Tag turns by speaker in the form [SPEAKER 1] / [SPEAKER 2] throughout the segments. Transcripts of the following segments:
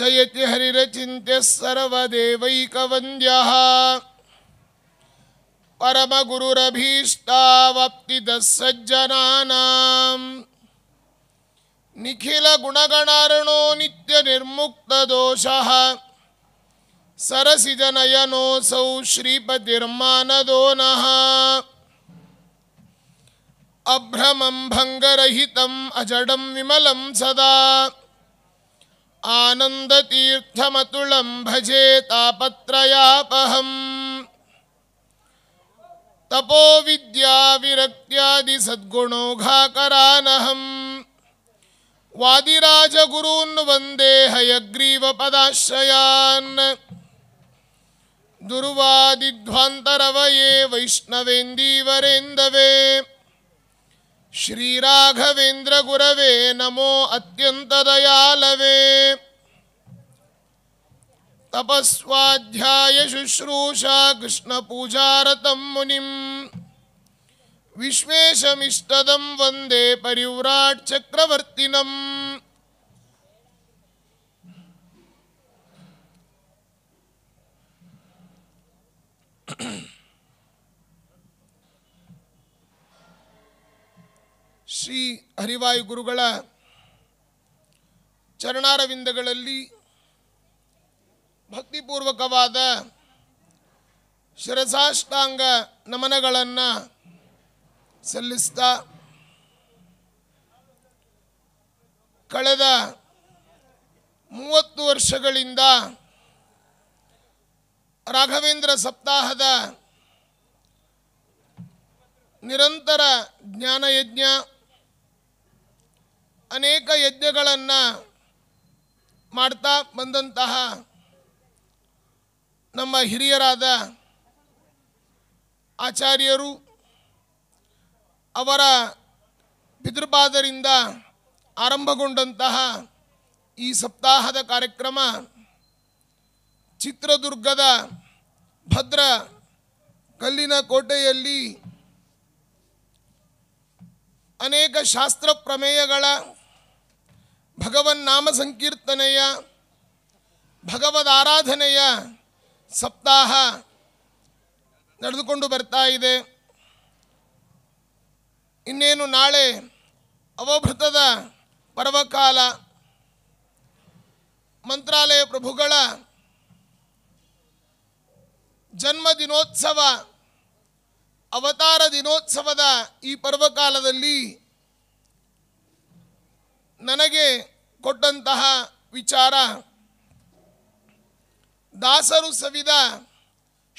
[SPEAKER 1] जयति हरिरचिन्त्यस्सर्वदेवैकवन्द्यः सज्जनानाम् निखिलगुणगणारणो नित्यनिर्मुक्तदोषः सरसिजनयनोऽसौ नः अभ्रमं भङ्गरहितम् अजडं विमलं सदा तीर्थमतुलं भजे तापत्रयापहम् तपोविद्याविरक्त्यादिसद्गुणोघाकरानहम् वादिराजगुरून् वन्दे हयग्रीवपदाश्रयान् दुर्वादिध्वान्तरवये वैष्णवेन्दीवरेन्दवे श्रीराघवेन्द्रगुरवे दयालवे तपस्वाध्यायशुश्रूषा कृष्णपूजारतं मुनिं विश्वेशमिष्टदं वन्दे परिव्राट् चक्रवर्तिनम् ಶ್ರೀ ಹರಿವಾಯು ಗುರುಗಳ ಚರಣಾರವಿಂದಗಳಲ್ಲಿ ಭಕ್ತಿಪೂರ್ವಕವಾದ ಶಿರಸಾಷ್ಟಾಂಗ ನಮನಗಳನ್ನು ಸಲ್ಲಿಸ್ತಾ ಕಳೆದ ಮೂವತ್ತು ವರ್ಷಗಳಿಂದ ರಾಘವೇಂದ್ರ ಸಪ್ತಾಹದ ನಿರಂತರ ಜ್ಞಾನಯಜ್ಞ ಅನೇಕ ಯಜ್ಞಗಳನ್ನು ಮಾಡ್ತಾ ಬಂದಂತಹ ನಮ್ಮ ಹಿರಿಯರಾದ ಆಚಾರ್ಯರು ಅವರ ಪಿತೃಪಾದರಿಂದ ಆರಂಭಗೊಂಡಂತಹ ಈ ಸಪ್ತಾಹದ ಕಾರ್ಯಕ್ರಮ ಚಿತ್ರದುರ್ಗದ ಭದ್ರ ಕಲ್ಲಿನ ಕೋಟೆಯಲ್ಲಿ ಅನೇಕ ಶಾಸ್ತ್ರ ಪ್ರಮೇಯಗಳ ಭಗವನ್ ನಾಮ ಸಂಕೀರ್ತನೆಯ ಭಗವದಾರಾಧನೆಯ ಸಪ್ತಾಹ ನಡೆದುಕೊಂಡು ಬರ್ತಾ ಇದೆ ಇನ್ನೇನು ನಾಳೆ ಅವಭೃತದ ಪರ್ವಕಾಲ ಮಂತ್ರಾಲಯ ಪ್ರಭುಗಳ ಜನ್ಮ ದಿನೋತ್ಸವ ಅವತಾರ ದಿನೋತ್ಸವದ ಈ ಪರ್ವಕಾಲದಲ್ಲಿ ನನಗೆ ಕೊಟ್ಟಂತಹ ವಿಚಾರ ದಾಸರು ಸವಿದ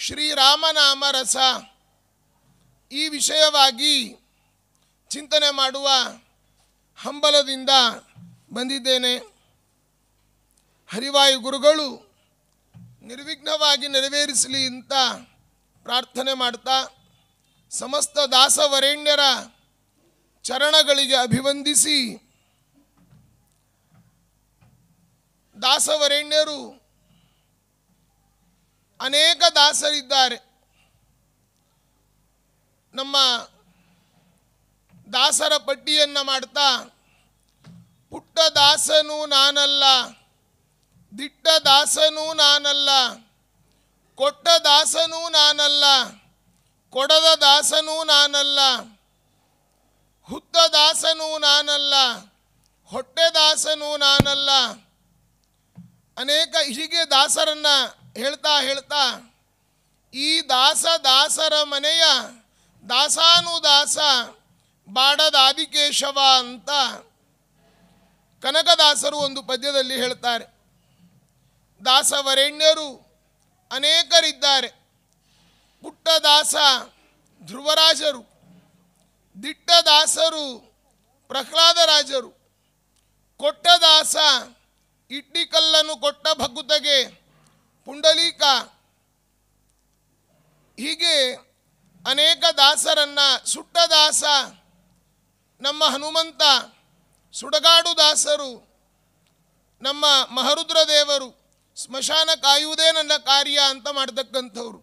[SPEAKER 1] ಶ್ರೀರಾಮನಾಮರಸ ರಸ ಈ ವಿಷಯವಾಗಿ ಚಿಂತನೆ ಮಾಡುವ ಹಂಬಲದಿಂದ ಬಂದಿದ್ದೇನೆ ಹರಿವಾಯು ಗುರುಗಳು ನಿರ್ವಿಘ್ನವಾಗಿ ನೆರವೇರಿಸಲಿ ಅಂತ ಪ್ರಾರ್ಥನೆ ಮಾಡ್ತಾ ಸಮಸ್ತ ದಾಸವರೆಣ್ಯರ ಚರಣಗಳಿಗೆ ಅಭಿವಂದಿಸಿ ದಾಸವರೆಣ್ಯರು ಅನೇಕ ದಾಸರಿದ್ದಾರೆ ನಮ್ಮ ದಾಸರ ಪಟ್ಟಿಯನ್ನು ಮಾಡ್ತಾ ಪುಟ್ಟ ದಾಸನು ನಾನಲ್ಲ ದಿಟ್ಟ ದಾಸನೂ ನಾನಲ್ಲ ಕೊಟ್ಟ ದಾಸನೂ ನಾನಲ್ಲ ಕೊಡದ ದಾಸನೂ ನಾನಲ್ಲ ಹುತ್ತ ದಾಸನೂ ನಾನಲ್ಲ ಹೊಟ್ಟೆ ದಾಸನೂ ನಾನಲ್ಲ ಅನೇಕ ಹೀಗೆ ದಾಸರನ್ನು ಹೇಳ್ತಾ ಹೇಳ್ತಾ ಈ ದಾಸ ದಾಸರ ಮನೆಯ ದಾಸಾನುದಾಸ ಬಾಡದಾದಿಕೇಶವ ಅಂತ ಕನಕದಾಸರು ಒಂದು ಪದ್ಯದಲ್ಲಿ ಹೇಳ್ತಾರೆ ದಾಸವರೆಣ್ಯರು ಅನೇಕರಿದ್ದಾರೆ ಪುಟ್ಟದಾಸ ಧ್ರುವರಾಜರು ದಿಟ್ಟದಾಸರು ಪ್ರಹ್ಲಾದರಾಜರು ಕೊಟ್ಟದಾಸ ಇಟ್ಟಿಕಲ್ಲನ್ನು ಕೊಟ್ಟ ಭಗುತಗೆ ಪುಂಡಲೀಕ ಹೀಗೆ ಅನೇಕ ದಾಸರನ್ನು ಸುಟ್ಟ ದಾಸ ನಮ್ಮ ಹನುಮಂತ ಸುಡಗಾಡು ದಾಸರು ನಮ್ಮ ಮಹರುದ್ರ ದೇವರು ಸ್ಮಶಾನ ಕಾಯುವುದೇ ನನ್ನ ಕಾರ್ಯ ಅಂತ ಮಾಡ್ತಕ್ಕಂಥವ್ರು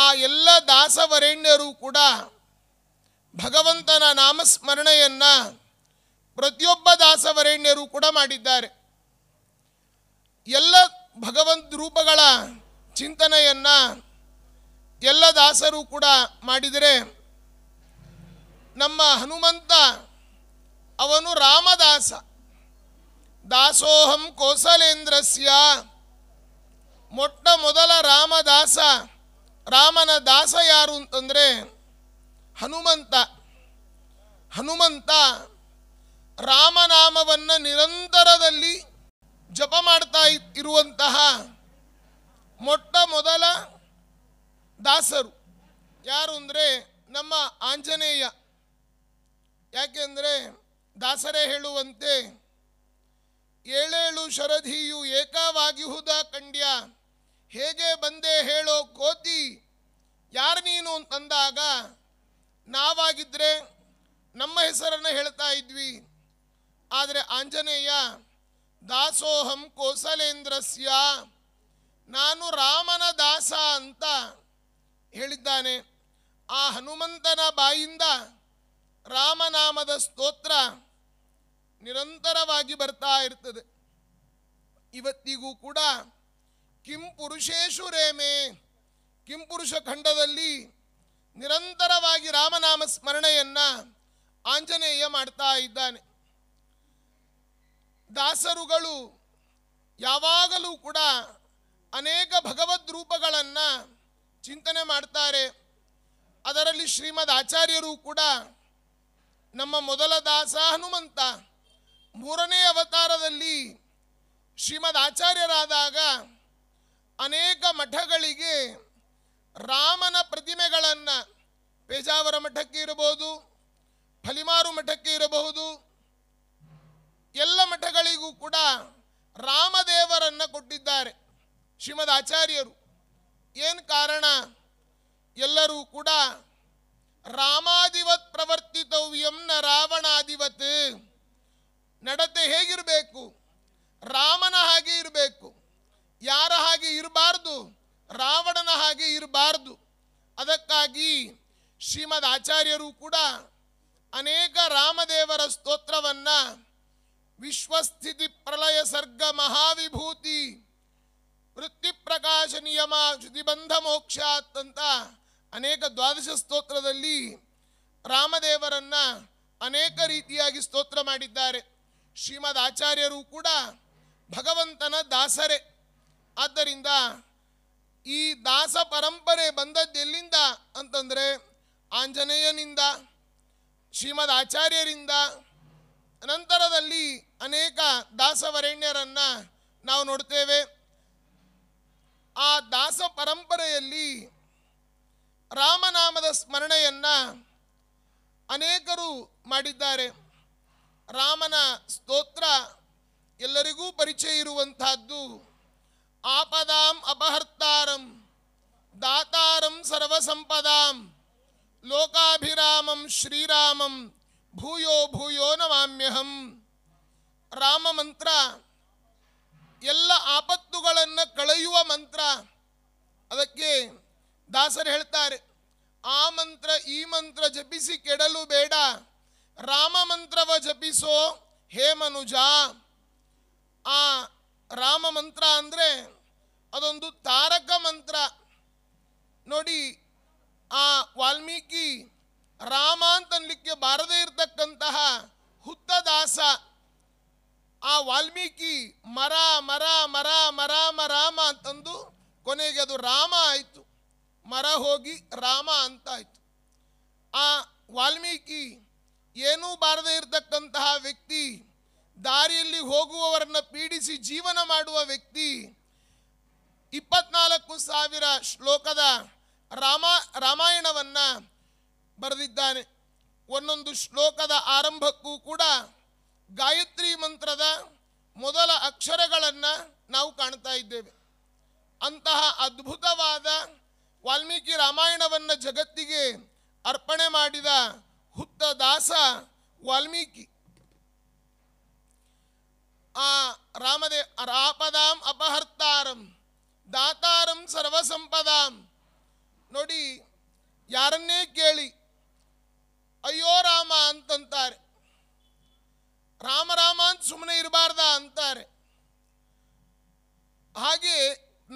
[SPEAKER 1] ಆ ಎಲ್ಲ ದಾಸವರೆಣ್ಯರು ಕೂಡ ಭಗವಂತನ ನಾಮಸ್ಮರಣೆಯನ್ನು ಪ್ರತಿಯೊಬ್ಬ ದಾಸವರೇಣ್ಯರು ಕೂಡ ಮಾಡಿದ್ದಾರೆ ಎಲ್ಲ ಭಗವಂತ ರೂಪಗಳ ಚಿಂತನೆಯನ್ನು ಎಲ್ಲ ದಾಸರು ಕೂಡ ಮಾಡಿದರೆ ನಮ್ಮ ಹನುಮಂತ ಅವನು ರಾಮದಾಸ ದಾಸೋಹಂ ಕೋಸಲೇಂದ್ರಸ್ಯ ಮೊಟ್ಟ ಮೊದಲ ರಾಮದಾಸ ರಾಮನ ದಾಸ ಯಾರು ಅಂತಂದರೆ ಹನುಮಂತ ಹನುಮಂತ ರಾಮನಾಮವನ್ನು ನಿರಂತರದಲ್ಲಿ ಜಪ ಮಾಡ್ತಾ ಇರುವಂತಹ ಮೊಟ್ಟ ಮೊದಲ ದಾಸರು ಯಾರು ಅಂದರೆ ನಮ್ಮ ಆಂಜನೇಯ ಯಾಕೆಂದರೆ ದಾಸರೇ ಹೇಳುವಂತೆ ಏಳೇಳು ಶರಧಿಯು ಏಕವಾಗಿಹುದ ಕಂಡ್ಯ ಹೇಗೆ ಬಂದೆ ಹೇಳೋ ಕೋತಿ ಯಾರು ನೀನು ಅಂತಂದಾಗ ನಾವಾಗಿದ್ದರೆ ನಮ್ಮ ಹೆಸರನ್ನು ಹೇಳ್ತಾ ಇದ್ವಿ ಆದರೆ ಆಂಜನೇಯ ದಾಸೋಹಂ ಕೋಸಲೇಂದ್ರಸ್ಯ ನಾನು ರಾಮನ ದಾಸ ಅಂತ ಹೇಳಿದ್ದಾನೆ ಆ ಹನುಮಂತನ ಬಾಯಿಂದ ರಾಮನಾಮದ ಸ್ತೋತ್ರ ನಿರಂತರವಾಗಿ ಬರ್ತಾ ಇರ್ತದೆ ಇವತ್ತಿಗೂ ಕೂಡ ಕಿಂಪುರುಷೇಶು ರೇಮೆ ಕಿಂಪುರುಷ ಖಂಡದಲ್ಲಿ ನಿರಂತರವಾಗಿ ರಾಮನಾಮ ಸ್ಮರಣೆಯನ್ನು ಆಂಜನೇಯ ಮಾಡ್ತಾ ಇದ್ದಾನೆ ದಾಸರುಗಳು ಯಾವಾಗಲೂ ಕೂಡ ಅನೇಕ ಭಗವದ್ ರೂಪಗಳನ್ನು ಚಿಂತನೆ ಮಾಡ್ತಾರೆ ಅದರಲ್ಲಿ ಶ್ರೀಮದ್ ಆಚಾರ್ಯರು ಕೂಡ ನಮ್ಮ ಮೊದಲ ದಾಸ ಹನುಮಂತ ಮೂರನೇ ಅವತಾರದಲ್ಲಿ ಶ್ರೀಮದ್ ಆಚಾರ್ಯರಾದಾಗ ಅನೇಕ ಮಠಗಳಿಗೆ ರಾಮನ ಪ್ರತಿಮೆಗಳನ್ನು ಪೇಜಾವರ ಮಠಕ್ಕೆ ಇರಬಹುದು ಫಲಿಮಾರು ಮಠಕ್ಕೆ ಇರಬಹುದು ಎಲ್ಲ ಮಠಗಳಿಗೂ ಕೂಡ ರಾಮದೇವರನ್ನು ಕೊಟ್ಟಿದ್ದಾರೆ ಶ್ರೀಮದ್ ಆಚಾರ್ಯರು ಏನು ಕಾರಣ ಎಲ್ಲರೂ ಕೂಡ ರಾಮಾಧಿವತ್ ಪ್ರವರ್ತಿತವ್ಯಂನ ರಾವಣಾಧಿವತ್ ನಡತೆ ಹೇಗಿರಬೇಕು ರಾಮನ ಹಾಗೆ ಇರಬೇಕು ಯಾರ ಹಾಗೆ ಇರಬಾರ್ದು ರಾವಣನ ಹಾಗೆ ಇರಬಾರ್ದು ಅದಕ್ಕಾಗಿ ಶ್ರೀಮದ್ ಆಚಾರ್ಯರು ಕೂಡ ಅನೇಕ ರಾಮದೇವರ ಸ್ತೋತ್ರವನ್ನು ವಿಶ್ವಸ್ಥಿತಿ ಪ್ರಲಯ ಸರ್ಗ ಮಹಾವಿಭೂತಿ ವೃತ್ತಿ ಪ್ರಕಾಶ ನಿಯಮ ಜ್ಯುತಿಬಂಧ ಮೋಕ್ಷ ಅಂತ ಅನೇಕ ದ್ವಾದಶ ಸ್ತೋತ್ರದಲ್ಲಿ ರಾಮದೇವರನ್ನು ಅನೇಕ ರೀತಿಯಾಗಿ ಸ್ತೋತ್ರ ಮಾಡಿದ್ದಾರೆ ಶ್ರೀಮದ್ ಆಚಾರ್ಯರು ಕೂಡ ಭಗವಂತನ ದಾಸರೇ ಆದ್ದರಿಂದ ಈ ದಾಸ ಪರಂಪರೆ ಬಂದದ್ದೆಲ್ಲಿಂದ ಅಂತಂದರೆ ಆಂಜನೇಯನಿಂದ ಶ್ರೀಮದ್ ಆಚಾರ್ಯರಿಂದ ನಂತರದಲ್ಲಿ ಅನೇಕ ದಾಸವರೆಣ್ಯರನ್ನು ನಾವು ನೋಡ್ತೇವೆ ಆ ದಾಸ ಪರಂಪರೆಯಲ್ಲಿ ರಾಮನಾಮದ ಸ್ಮರಣೆಯನ್ನು ಅನೇಕರು ಮಾಡಿದ್ದಾರೆ ರಾಮನ ಸ್ತೋತ್ರ ಎಲ್ಲರಿಗೂ ಪರಿಚಯ ಇರುವಂತಹದ್ದು ಆಪದಾಂ ಅಪಹರ್ತಾರಂ ದಾತಾರಂ ಸರ್ವಸಂಪದಾಂ ಲೋಕಾಭಿರಾಮಂ ಶ್ರೀರಾಮಂ ಭೂಯೋ ಭೂಯೋ ನಮಾಮ್ಯಹಂ ರಾಮ ಮಂತ್ರ ಎಲ್ಲ ಆಪತ್ತುಗಳನ್ನು ಕಳೆಯುವ ಮಂತ್ರ ಅದಕ್ಕೆ ದಾಸರು ಹೇಳ್ತಾರೆ ಆ ಮಂತ್ರ ಈ ಮಂತ್ರ ಜಪಿಸಿ ಕೆಡಲು ಬೇಡ ರಾಮ ಮಂತ್ರವ ಜಪಿಸೋ ಹೇ ಮನುಜ ಆ ರಾಮ ಮಂತ್ರ ಅಂದರೆ ಅದೊಂದು ತಾರಕ ಮಂತ್ರ ನೋಡಿ ಆ ವಾಲ್ಮೀಕಿ ರಾಮ ಅಂತನ್ಲಿಕ್ಕೆ ಬಾರದೇ ಇರತಕ್ಕಂತಹ ಹುತ್ತದಾಸ ಆ ವಾಲ್ಮೀಕಿ ಮರ ಮರ ಮರ ಮರ ಮರಾಮ ಅಂತಂದು ಕೊನೆಗೆ ಅದು ರಾಮ ಆಯಿತು ಮರ ಹೋಗಿ ರಾಮ ಅಂತಾಯಿತು ಆ ವಾಲ್ಮೀಕಿ ಏನೂ ಬಾರದೇ ಇರತಕ್ಕಂತಹ ವ್ಯಕ್ತಿ ದಾರಿಯಲ್ಲಿ ಹೋಗುವವರನ್ನು ಪೀಡಿಸಿ ಜೀವನ ಮಾಡುವ ವ್ಯಕ್ತಿ ಇಪ್ಪತ್ನಾಲ್ಕು ಸಾವಿರ ಶ್ಲೋಕದ ರಾಮ ರಾಮಾಯಣವನ್ನು ಬರೆದಿದ್ದಾನೆ ಒಂದೊಂದು ಶ್ಲೋಕದ ಆರಂಭಕ್ಕೂ ಕೂಡ ಗಾಯತ್ರಿ ಮಂತ್ರದ ಮೊದಲ ಅಕ್ಷರಗಳನ್ನು ನಾವು ಕಾಣ್ತಾ ಇದ್ದೇವೆ ಅಂತಹ ಅದ್ಭುತವಾದ ವಾಲ್ಮೀಕಿ ರಾಮಾಯಣವನ್ನು ಜಗತ್ತಿಗೆ ಅರ್ಪಣೆ ಮಾಡಿದ ಹುತ್ತ ದಾಸ ವಾಲ್ಮೀಕಿ ಆ ರಾಮದೇ ರಾಪದಾಂ ಅಪಹರ್ತಾರಂ ದಾತಾರಂ ಸರ್ವಸಂಪದಾಂ ನೋಡಿ ಯಾರನ್ನೇ ಕೇಳಿ ಅಯ್ಯೋ ರಾಮ ಅಂತಂತಾರೆ ರಾಮ ರಾಮ ಅಂತ ಸುಮ್ಮನೆ ಇರಬಾರ್ದ ಅಂತಾರೆ ಹಾಗೆ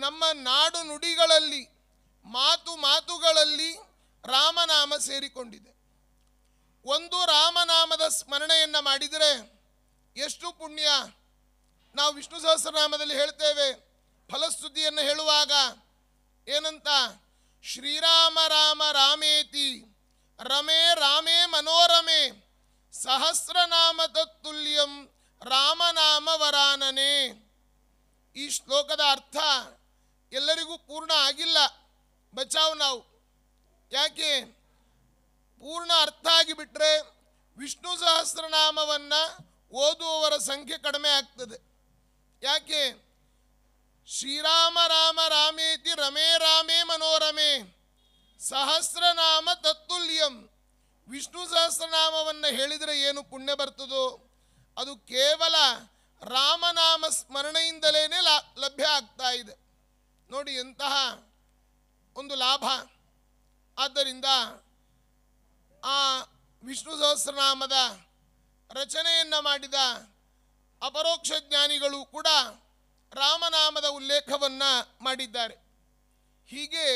[SPEAKER 1] ನಮ್ಮ ನಾಡು ನುಡಿಗಳಲ್ಲಿ ಮಾತು ಮಾತುಗಳಲ್ಲಿ ರಾಮನಾಮ ಸೇರಿಕೊಂಡಿದೆ ಒಂದು ರಾಮನಾಮದ ಸ್ಮರಣೆಯನ್ನು ಮಾಡಿದರೆ ಎಷ್ಟು ಪುಣ್ಯ ನಾವು ವಿಷ್ಣು ಸಹಸ್ರನಾಮದಲ್ಲಿ ಹೇಳ್ತೇವೆ ಫಲಸ್ತುತಿಯನ್ನು ಹೇಳುವಾಗ ಏನಂತ ಶ್ರೀರಾಮ ರಾಮ ರಾಮೇತಿ ರಮೇ ರಾಮೇ ಮನೋರಮೆ ಸಹಸ್ರನಾಮ ತತ್ತುಲ್ಯಂ ರಾಮನಾಮ ವರಾನನೆ ಈ ಶ್ಲೋಕದ ಅರ್ಥ ಎಲ್ಲರಿಗೂ ಪೂರ್ಣ ಆಗಿಲ್ಲ ಬಚಾವ್ ನಾವು ಯಾಕೆ ಪೂರ್ಣ ಅರ್ಥ ಆಗಿಬಿಟ್ರೆ ವಿಷ್ಣು ಸಹಸ್ರನಾಮವನ್ನು ಓದುವವರ ಸಂಖ್ಯೆ ಕಡಿಮೆ ಆಗ್ತದೆ ಯಾಕೆ ಶ್ರೀರಾಮ ರಾಮ ರಾಮೇತಿ ರಮೇ ರಾಮೇ ಮನೋರಮೇ ಸಹಸ್ರನಾಮ ತತ್ತುಲ್ಯಂ ವಿಷ್ಣು ಸಹಸ್ರನಾಮವನ್ನು ಹೇಳಿದರೆ ಏನು ಪುಣ್ಯ ಬರ್ತದೋ ಅದು ಕೇವಲ ರಾಮನಾಮ ಸ್ಮರಣೆಯಿಂದಲೇ ಲಭ್ಯ ಆಗ್ತಾ ಇದೆ ನೋಡಿ ಎಂತಹ ಒಂದು ಲಾಭ ಆದ್ದರಿಂದ ಆ ವಿಷ್ಣು ಸಹಸ್ರನಾಮದ ರಚನೆಯನ್ನು ಮಾಡಿದ ಅಪರೋಕ್ಷ ಜ್ಞಾನಿಗಳು ಕೂಡ ರಾಮನಾಮದ ಉಲ್ಲೇಖವನ್ನು ಮಾಡಿದ್ದಾರೆ ಹೀಗೆ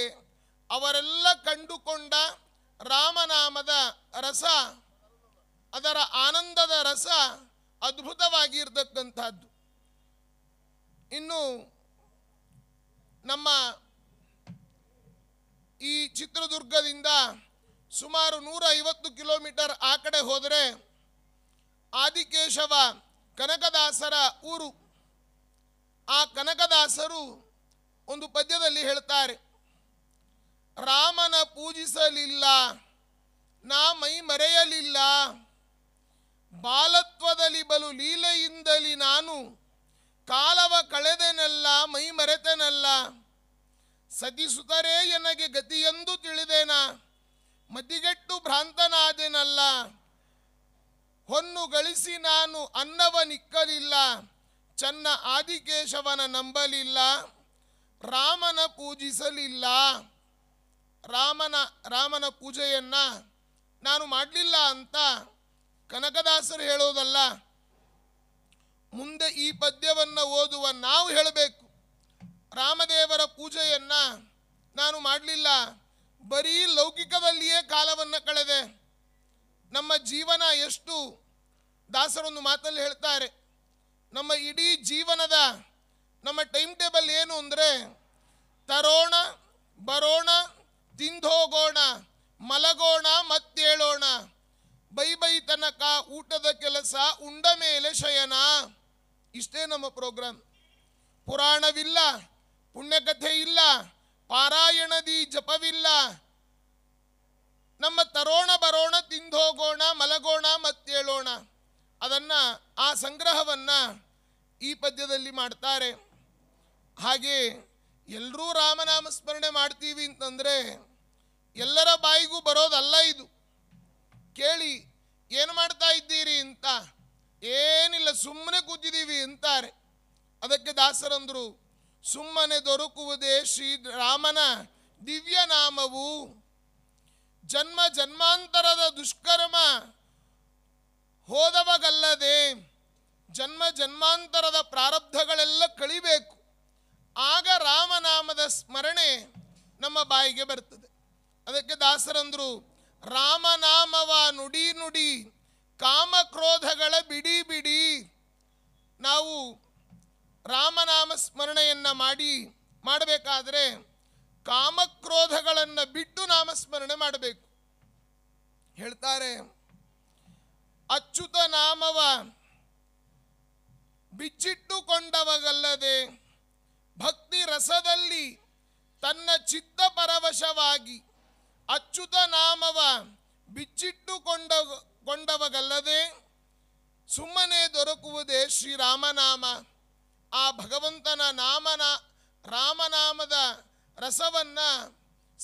[SPEAKER 1] ಅವರೆಲ್ಲ ಕಂಡುಕೊಂಡ ರಾಮನಾಮದ ರಸ ಅದರ ಆನಂದದ ರಸ ಅದ್ಭುತವಾಗಿರ್ತಕ್ಕಂಥದ್ದು ಇನ್ನು ನಮ್ಮ ಈ ಚಿತ್ರದುರ್ಗದಿಂದ ಸುಮಾರು ನೂರ ಐವತ್ತು ಕಿಲೋಮೀಟರ್ ಆ ಕಡೆ ಹೋದರೆ ಆದಿಕೇಶವ ಕನಕದಾಸರ ಊರು ಆ ಕನಕದಾಸರು ಒಂದು ಪದ್ಯದಲ್ಲಿ ಹೇಳ್ತಾರೆ ರಾಮನ ಪೂಜಿಸಲಿಲ್ಲ ನಾ ಮೈ ಮರೆಯಲಿಲ್ಲ ಬಾಲತ್ವದಲ್ಲಿ ಬಲು ಲೀಲೆಯಿಂದಲಿ ನಾನು ಕಾಲವ ಕಳೆದೆನಲ್ಲ ಮೈ ಮರೆತೆನಲ್ಲ ಸತಿಸುತರೇ ನನಗೆ ಗತಿಯೆಂದು ತಿಳಿದೇನ ಮತಿಗೆಟ್ಟು ಭ್ರಾಂತನಾದೆನಲ್ಲ ಹೊನ್ನು ಗಳಿಸಿ ನಾನು ಅನ್ನವ ನಿಕ್ಕಲಿಲ್ಲ ಚನ್ನ ಆದಿಕೇಶವನ ನಂಬಲಿಲ್ಲ ರಾಮನ ಪೂಜಿಸಲಿಲ್ಲ ರಾಮನ ರಾಮನ ಪೂಜೆಯನ್ನು ನಾನು ಮಾಡಲಿಲ್ಲ ಅಂತ ಕನಕದಾಸರು ಹೇಳೋದಲ್ಲ ಮುಂದೆ ಈ ಪದ್ಯವನ್ನು ಓದುವ ನಾವು ಹೇಳಬೇಕು ರಾಮದೇವರ ಪೂಜೆಯನ್ನು ನಾನು ಮಾಡಲಿಲ್ಲ ಬರೀ ಲೌಕಿಕದಲ್ಲಿಯೇ ಕಾಲವನ್ನು ಕಳೆದೆ ನಮ್ಮ ಜೀವನ ಎಷ್ಟು ದಾಸರೊಂದು ಮಾತಲ್ಲಿ ಹೇಳ್ತಾರೆ ನಮ್ಮ ಇಡೀ ಜೀವನದ ನಮ್ಮ ಟೈಮ್ ಟೇಬಲ್ ಏನು ಅಂದರೆ ತರೋಣ ಬರೋಣ ತಿಂದೋಗೋಣ ಮಲಗೋಣ ಮತ್ತೇಳೋಣ ಬೈ ಬೈ ತನಕ ಊಟದ ಕೆಲಸ ಉಂಡ ಮೇಲೆ ಶಯನ ಇಷ್ಟೇ ನಮ್ಮ ಪ್ರೋಗ್ರಾಮ್ ಪುರಾಣವಿಲ್ಲ ಪುಣ್ಯಕಥೆ ಇಲ್ಲ ಪಾರಾಯಣದಿ ಜಪವಿಲ್ಲ ನಮ್ಮ ತರೋಣ ಬರೋಣ ತಿಂದೋಗೋಣ ಮಲಗೋಣ ಮತ್ತೇಳೋಣ ಅದನ್ನು ಆ ಸಂಗ್ರಹವನ್ನು ಈ ಪದ್ಯದಲ್ಲಿ ಮಾಡ್ತಾರೆ ಹಾಗೆ ಎಲ್ಲರೂ ರಾಮನಾಮ ಸ್ಮರಣೆ ಮಾಡ್ತೀವಿ ಅಂತಂದರೆ ಎಲ್ಲರ ಬಾಯಿಗೂ ಬರೋದಲ್ಲ ಇದು ಕೇಳಿ ಏನು ಮಾಡ್ತಾ ಇದ್ದೀರಿ ಅಂತ ಏನಿಲ್ಲ ಸುಮ್ಮನೆ ಕೂತಿದ್ದೀವಿ ಅಂತಾರೆ ಅದಕ್ಕೆ ದಾಸರಂದರು ಸುಮ್ಮನೆ ದೊರಕುವುದೇ ಶ್ರೀ ರಾಮನ ದಿವ್ಯ ಜನ್ಮ ಜನ್ಮಾಂತರದ ದುಷ್ಕರ್ಮ ಹೋದವಗಲ್ಲದೆ ಜನ್ಮ ಜನ್ಮಾಂತರದ ಪ್ರಾರಬ್ಧಗಳೆಲ್ಲ ಕಳಿಬೇಕು ಆಗ ರಾಮನಾಮದ ಸ್ಮರಣೆ ನಮ್ಮ ಬಾಯಿಗೆ ಬರ್ತದೆ ಅದಕ್ಕೆ ದಾಸರಂದರು ರಾಮನಾಮವ ನುಡಿ ನುಡಿ ಕಾಮಕ್ರೋಧಗಳ ಬಿಡಿ ಬಿಡಿ ನಾವು ರಾಮನಾಮ ಸ್ಮರಣೆಯನ್ನು ಮಾಡಿ ಮಾಡಬೇಕಾದರೆ ಕಾಮಕ್ರೋಧಗಳನ್ನು ಬಿಟ್ಟು ನಾಮಸ್ಮರಣೆ ಮಾಡಬೇಕು ಹೇಳ್ತಾರೆ ಅಚ್ಯುತ ನಾಮವ ಬಿಚ್ಚಿಟ್ಟುಕೊಂಡವಗಲ್ಲದೆ ಭಕ್ತಿ ರಸದಲ್ಲಿ ತನ್ನ ಚಿತ್ತ ಪರವಶವಾಗಿ ಅಚ್ಚುತ ನಾಮವ ಬಿಚ್ಚಿಟ್ಟುಕೊಂಡ ಕೊಂಡವಗಲ್ಲದೆ ಸುಮ್ಮನೆ ದೊರಕುವುದೇ ಶ್ರೀರಾಮನಾಮ ಆ ಭಗವಂತನ ನಾಮನ ರಾಮನಾಮದ ರಸವನ್ನು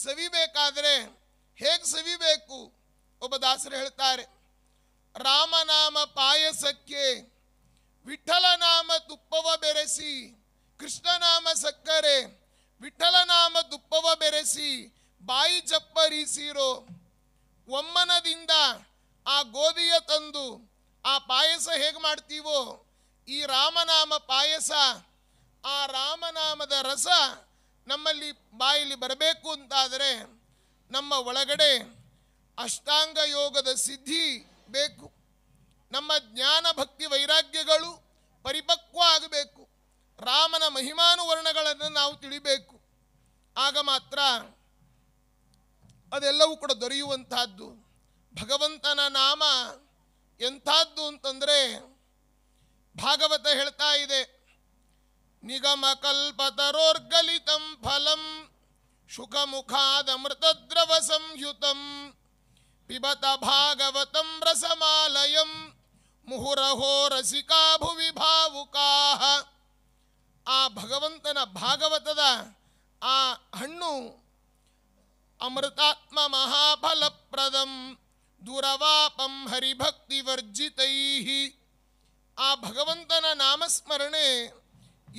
[SPEAKER 1] ಸವಿಬೇಕಾದರೆ ಹೇಗೆ ಸವಿಬೇಕು ಒಬ್ಬ ದಾಸರು ಹೇಳ್ತಾರೆ ರಾಮನಾಮ ಪಾಯಸಕ್ಕೆ ವಿಠಲನಾಮ ತುಪ್ಪವ ಬೆರೆಸಿ ಕೃಷ್ಣನಾಮ ಸಕ್ಕರೆ ವಿಠಲನಾಮ ತುಪ್ಪವ ಬೆರೆಸಿ ಬಾಯಿ ಜಪ್ಪರಿಸಿರೋ ಒಮ್ಮನದಿಂದ ಆ ಗೋಧಿಯ ತಂದು ಆ ಪಾಯಸ ಹೇಗೆ ಮಾಡ್ತೀವೋ ಈ ರಾಮನಾಮ ಪಾಯಸ ಆ ರಾಮನಾಮದ ರಸ ನಮ್ಮಲ್ಲಿ ಬಾಯಲ್ಲಿ ಬರಬೇಕು ಅಂತಾದರೆ ನಮ್ಮ ಒಳಗಡೆ ಅಷ್ಟಾಂಗ ಯೋಗದ ಸಿದ್ಧಿ ಬೇಕು ನಮ್ಮ ಜ್ಞಾನ ಭಕ್ತಿ ವೈರಾಗ್ಯಗಳು ಪರಿಪಕ್ವ ಆಗಬೇಕು ರಾಮನ ಮಹಿಮಾನುವರ್ಣಗಳನ್ನು ನಾವು ತಿಳಿಬೇಕು ಆಗ ಮಾತ್ರ ಅದೆಲ್ಲವೂ ಕೂಡ ದೊರೆಯುವಂತಹದ್ದು ಭಗವಂತನ ನಾಮ ಎಂಥದ್ದು ಅಂತಂದರೆ ಭಾಗವತ ಹೇಳ್ತಾ ಇದೆ ನಿಗಮ ಕಲ್ಪತರೋರ್ಗಲಿತಂ ಫಲಂ ಶುಖಮುಖಾದ ಮೃತದ್ರವ ಸಂಯುತಂ ಪಿಬತ ಭಾಗವತಂ ರಸಮಾಲಯಂ ಮುಹುರಹೋ ರಸಿಕಾ ಭುವಿ ಭಾವುಕಾ ಆ ಭಗವಂತನ ಭಾಗವತದ ಆ ಹಣ್ಣು ಅಮೃತಾತ್ಮ ಮಹಾಫಲಪ್ರದಂ ದುರವಾಪಂ ಹರಿಭಕ್ತಿವರ್ಜಿತೈ ಆ ಭಗವಂತನ ನಾಮಸ್ಮರಣೆ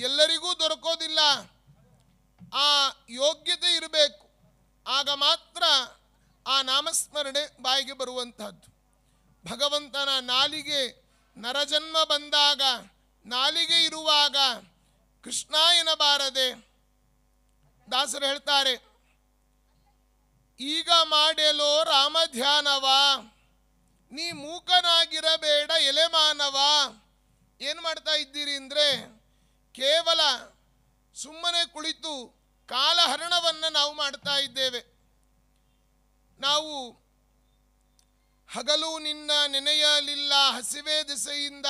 [SPEAKER 1] ಎಲ್ಲರಿಗೂ ದೊರಕೋದಿಲ್ಲ ಆ ಯೋಗ್ಯತೆ ಇರಬೇಕು ಆಗ ಮಾತ್ರ ಆ ನಾಮಸ್ಮರಣೆ ಬಾಯಿಗೆ ಬರುವಂತಹದ್ದು ಭಗವಂತನ ನಾಲಿಗೆ ನರಜನ್ಮ ಬಂದಾಗ ನಾಲಿಗೆ ಇರುವಾಗ ಕೃಷ್ಣ ಎನ್ನಬಾರದೆ ದಾಸರು ಹೇಳ್ತಾರೆ ಈಗ ಮಾಡೆಲೋ ರಾಮಧ್ಯಾನವ ನೀ ಮೂಕನಾಗಿರಬೇಡ ಎಲೆಮಾನವ ಏನು ಮಾಡ್ತಾ ಇದ್ದೀರಿ ಅಂದರೆ ಕೇವಲ ಸುಮ್ಮನೆ ಕುಳಿತು ಕಾಲಹರಣವನ್ನು ನಾವು ಮಾಡ್ತಾ ಇದ್ದೇವೆ ನಾವು ಹಗಲು ನಿನ್ನ ನೆನೆಯಲಿಲ್ಲ ಹಸಿವೆ ದಿಸೆಯಿಂದ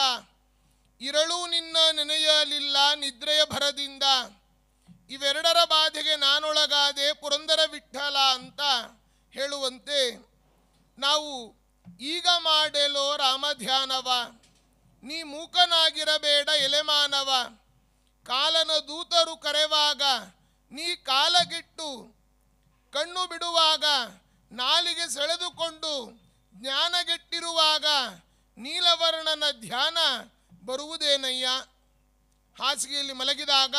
[SPEAKER 1] ಇರಳು ನಿನ್ನ ನೆನೆಯಲಿಲ್ಲ ನಿದ್ರೆಯ ಭರದಿಂದ ಇವೆರಡರ ಬಾಧೆಗೆ ನಾನೊಳಗಾದೆ ಪುರಂದರ ವಿಠಲ ಅಂತ ಹೇಳುವಂತೆ ನಾವು ಈಗ ಮಾಡೆಲೋ ಧ್ಯಾನವ ನೀ ಮೂಕನಾಗಿರಬೇಡ ಎಲೆಮಾನವ ಕಾಲನ ದೂತರು ಕರೆವಾಗ ನೀ ಕಾಲಗಿಟ್ಟು ಕಣ್ಣು ಬಿಡುವಾಗ ನಾಲಿಗೆ ಸೆಳೆದುಕೊಂಡು ಜ್ಞಾನಗೆಟ್ಟಿರುವಾಗ ನೀಲವರ್ಣನ ಧ್ಯಾನ ಬರುವುದೇನಯ್ಯ ಹಾಸಿಗೆಯಲ್ಲಿ ಮಲಗಿದಾಗ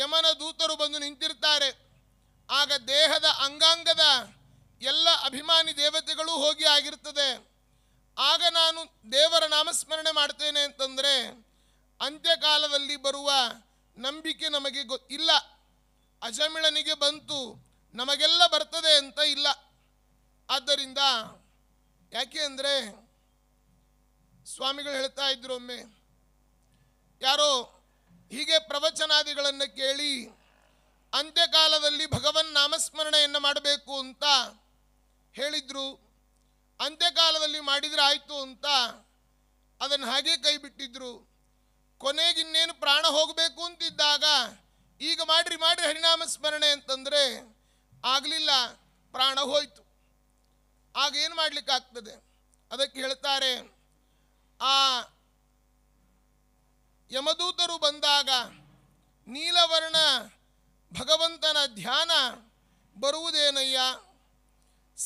[SPEAKER 1] ಯಮನ ದೂತರು ಬಂದು ನಿಂತಿರ್ತಾರೆ ಆಗ ದೇಹದ ಅಂಗಾಂಗದ ಎಲ್ಲ ಅಭಿಮಾನಿ ದೇವತೆಗಳು ಹೋಗಿ ಆಗಿರ್ತದೆ ಆಗ ನಾನು ದೇವರ ನಾಮಸ್ಮರಣೆ ಮಾಡ್ತೇನೆ ಅಂತಂದರೆ ಅಂತ್ಯಕಾಲದಲ್ಲಿ ಬರುವ ನಂಬಿಕೆ ನಮಗೆ ಗೊ ಇಲ್ಲ ಅಜಮಿಳನಿಗೆ ಬಂತು ನಮಗೆಲ್ಲ ಬರ್ತದೆ ಅಂತ ಇಲ್ಲ ಆದ್ದರಿಂದ ಯಾಕೆ ಅಂದರೆ ಸ್ವಾಮಿಗಳು ಹೇಳ್ತಾ ಇದ್ರು ಒಮ್ಮೆ ಯಾರೋ ಹೀಗೆ ಪ್ರವಚನಾದಿಗಳನ್ನು ಕೇಳಿ ಅಂತ್ಯಕಾಲದಲ್ಲಿ ಭಗವನ್ ನಾಮಸ್ಮರಣೆಯನ್ನು ಮಾಡಬೇಕು ಅಂತ ಹೇಳಿದರು ಅಂತ್ಯಕಾಲದಲ್ಲಿ ಮಾಡಿದರೆ ಆಯಿತು ಅಂತ ಅದನ್ನು ಹಾಗೆ ಕೈ ಬಿಟ್ಟಿದ್ರು ಕೊನೆಗಿನ್ನೇನು ಪ್ರಾಣ ಹೋಗಬೇಕು ಅಂತಿದ್ದಾಗ ಈಗ ಮಾಡಿರಿ ಮಾಡಿರಿ ಹರಿನಾಮ ಸ್ಮರಣೆ ಅಂತಂದರೆ ಆಗಲಿಲ್ಲ ಪ್ರಾಣ ಹೋಯಿತು ಆಗ ಏನು ಮಾಡಲಿಕ್ಕಾಗ್ತದೆ ಅದಕ್ಕೆ ಹೇಳ್ತಾರೆ ಆ ಯಮದೂತರು ಬಂದಾಗ ನೀಲವರ್ಣ ಭಗವಂತನ ಧ್ಯಾನ ಬರುವುದೇನಯ್ಯ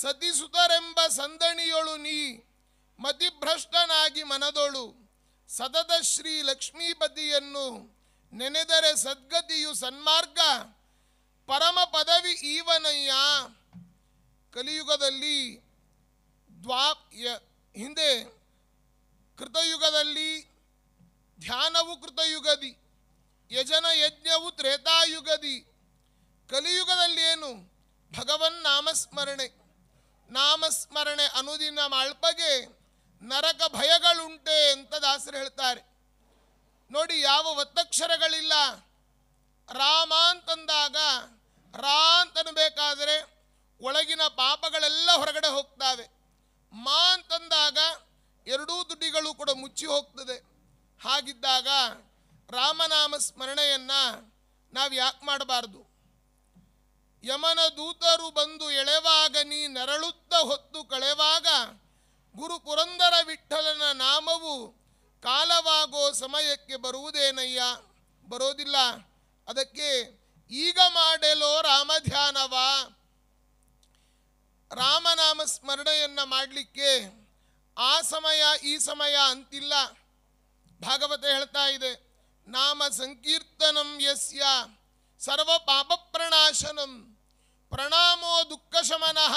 [SPEAKER 1] ಸತಿಸುತರೆಂಬ ಸಂದಣಿಯೊಳು ನೀ ಮತಿಭ್ರಷ್ಟನಾಗಿ ಮನದೊಳು ಸತತ ಶ್ರೀ ಲಕ್ಷ್ಮೀಪತಿಯನ್ನು ನೆನೆದರೆ ಸದ್ಗತಿಯು ಸನ್ಮಾರ್ಗ ಪರಮ ಪದವಿ ಈವನಯ್ಯ ಕಲಿಯುಗದಲ್ಲಿ ದ್ವಾ ಹಿಂದೆ ಕೃತಯುಗದಲ್ಲಿ ಧ್ಯಾನವು ಯುಗದಿ ಯಜನ ಯಜ್ಞವು ತ್ರೇತಾಯುಗದಿ ಕಲಿಯುಗದಲ್ಲಿ ಏನು ಭಗವನ್ ನಾಮಸ್ಮರಣೆ ನಾಮಸ್ಮರಣೆ ಅನುದಿನ ಮಾಳ್ಪಗೆ ನರಕ ಭಯಗಳುಂಟೆ ಅಂತ ದಾಸರು ಹೇಳ್ತಾರೆ ನೋಡಿ ಯಾವ ಒತ್ತಕ್ಷರಗಳಿಲ್ಲ ರಾಮ ಅಂತಂದಾಗ ರಾ ಅಂತನಬೇಕಾದರೆ ಒಳಗಿನ ಪಾಪಗಳೆಲ್ಲ ಹೊರಗಡೆ ಹೋಗ್ತಾವೆ ಮಾ ಅಂತಂದಾಗ ಎರಡೂ ದುಡ್ಡಿಗಳು ಕೂಡ ಮುಚ್ಚಿ ಹೋಗ್ತದೆ ಹಾಗಿದ್ದಾಗ ರಾಮನಾಮ ಸ್ಮರಣೆಯನ್ನ ನಾವು ಯಾಕೆ ಮಾಡಬಾರದು ಯಮನ ದೂತರು ಬಂದು ಎಳೆವಾಗ ನೀ ನರಳುತ್ತ ಹೊತ್ತು ಕಳೆವಾಗ ಗುರು ಪುರಂದರ ವಿಠಲನ ನಾಮವು ಕಾಲವಾಗೋ ಸಮಯಕ್ಕೆ ಬರುವುದೇನಯ್ಯ ಬರೋದಿಲ್ಲ ಅದಕ್ಕೆ ಈಗ ಮಾಡೆಲೋ ರಾಮಧ್ಯಾನವ ರಾಮನಾಮ ಸ್ಮರಣೆಯನ್ನ ಮಾಡಲಿಕ್ಕೆ ಆ ಸಮಯ ಈ ಸಮಯ ಅಂತಿಲ್ಲ ಭಾಗವತ ಹೇಳ್ತಾ ಇದೆ ನಾಮ ಸಂಕೀರ್ತನಂ ಯಸ್ಯ ಸರ್ವ ಪಾಪ ಪ್ರಣಾಶನಂ ಪ್ರಣಾಮೋ ದುಃಖ ಶಮನಃ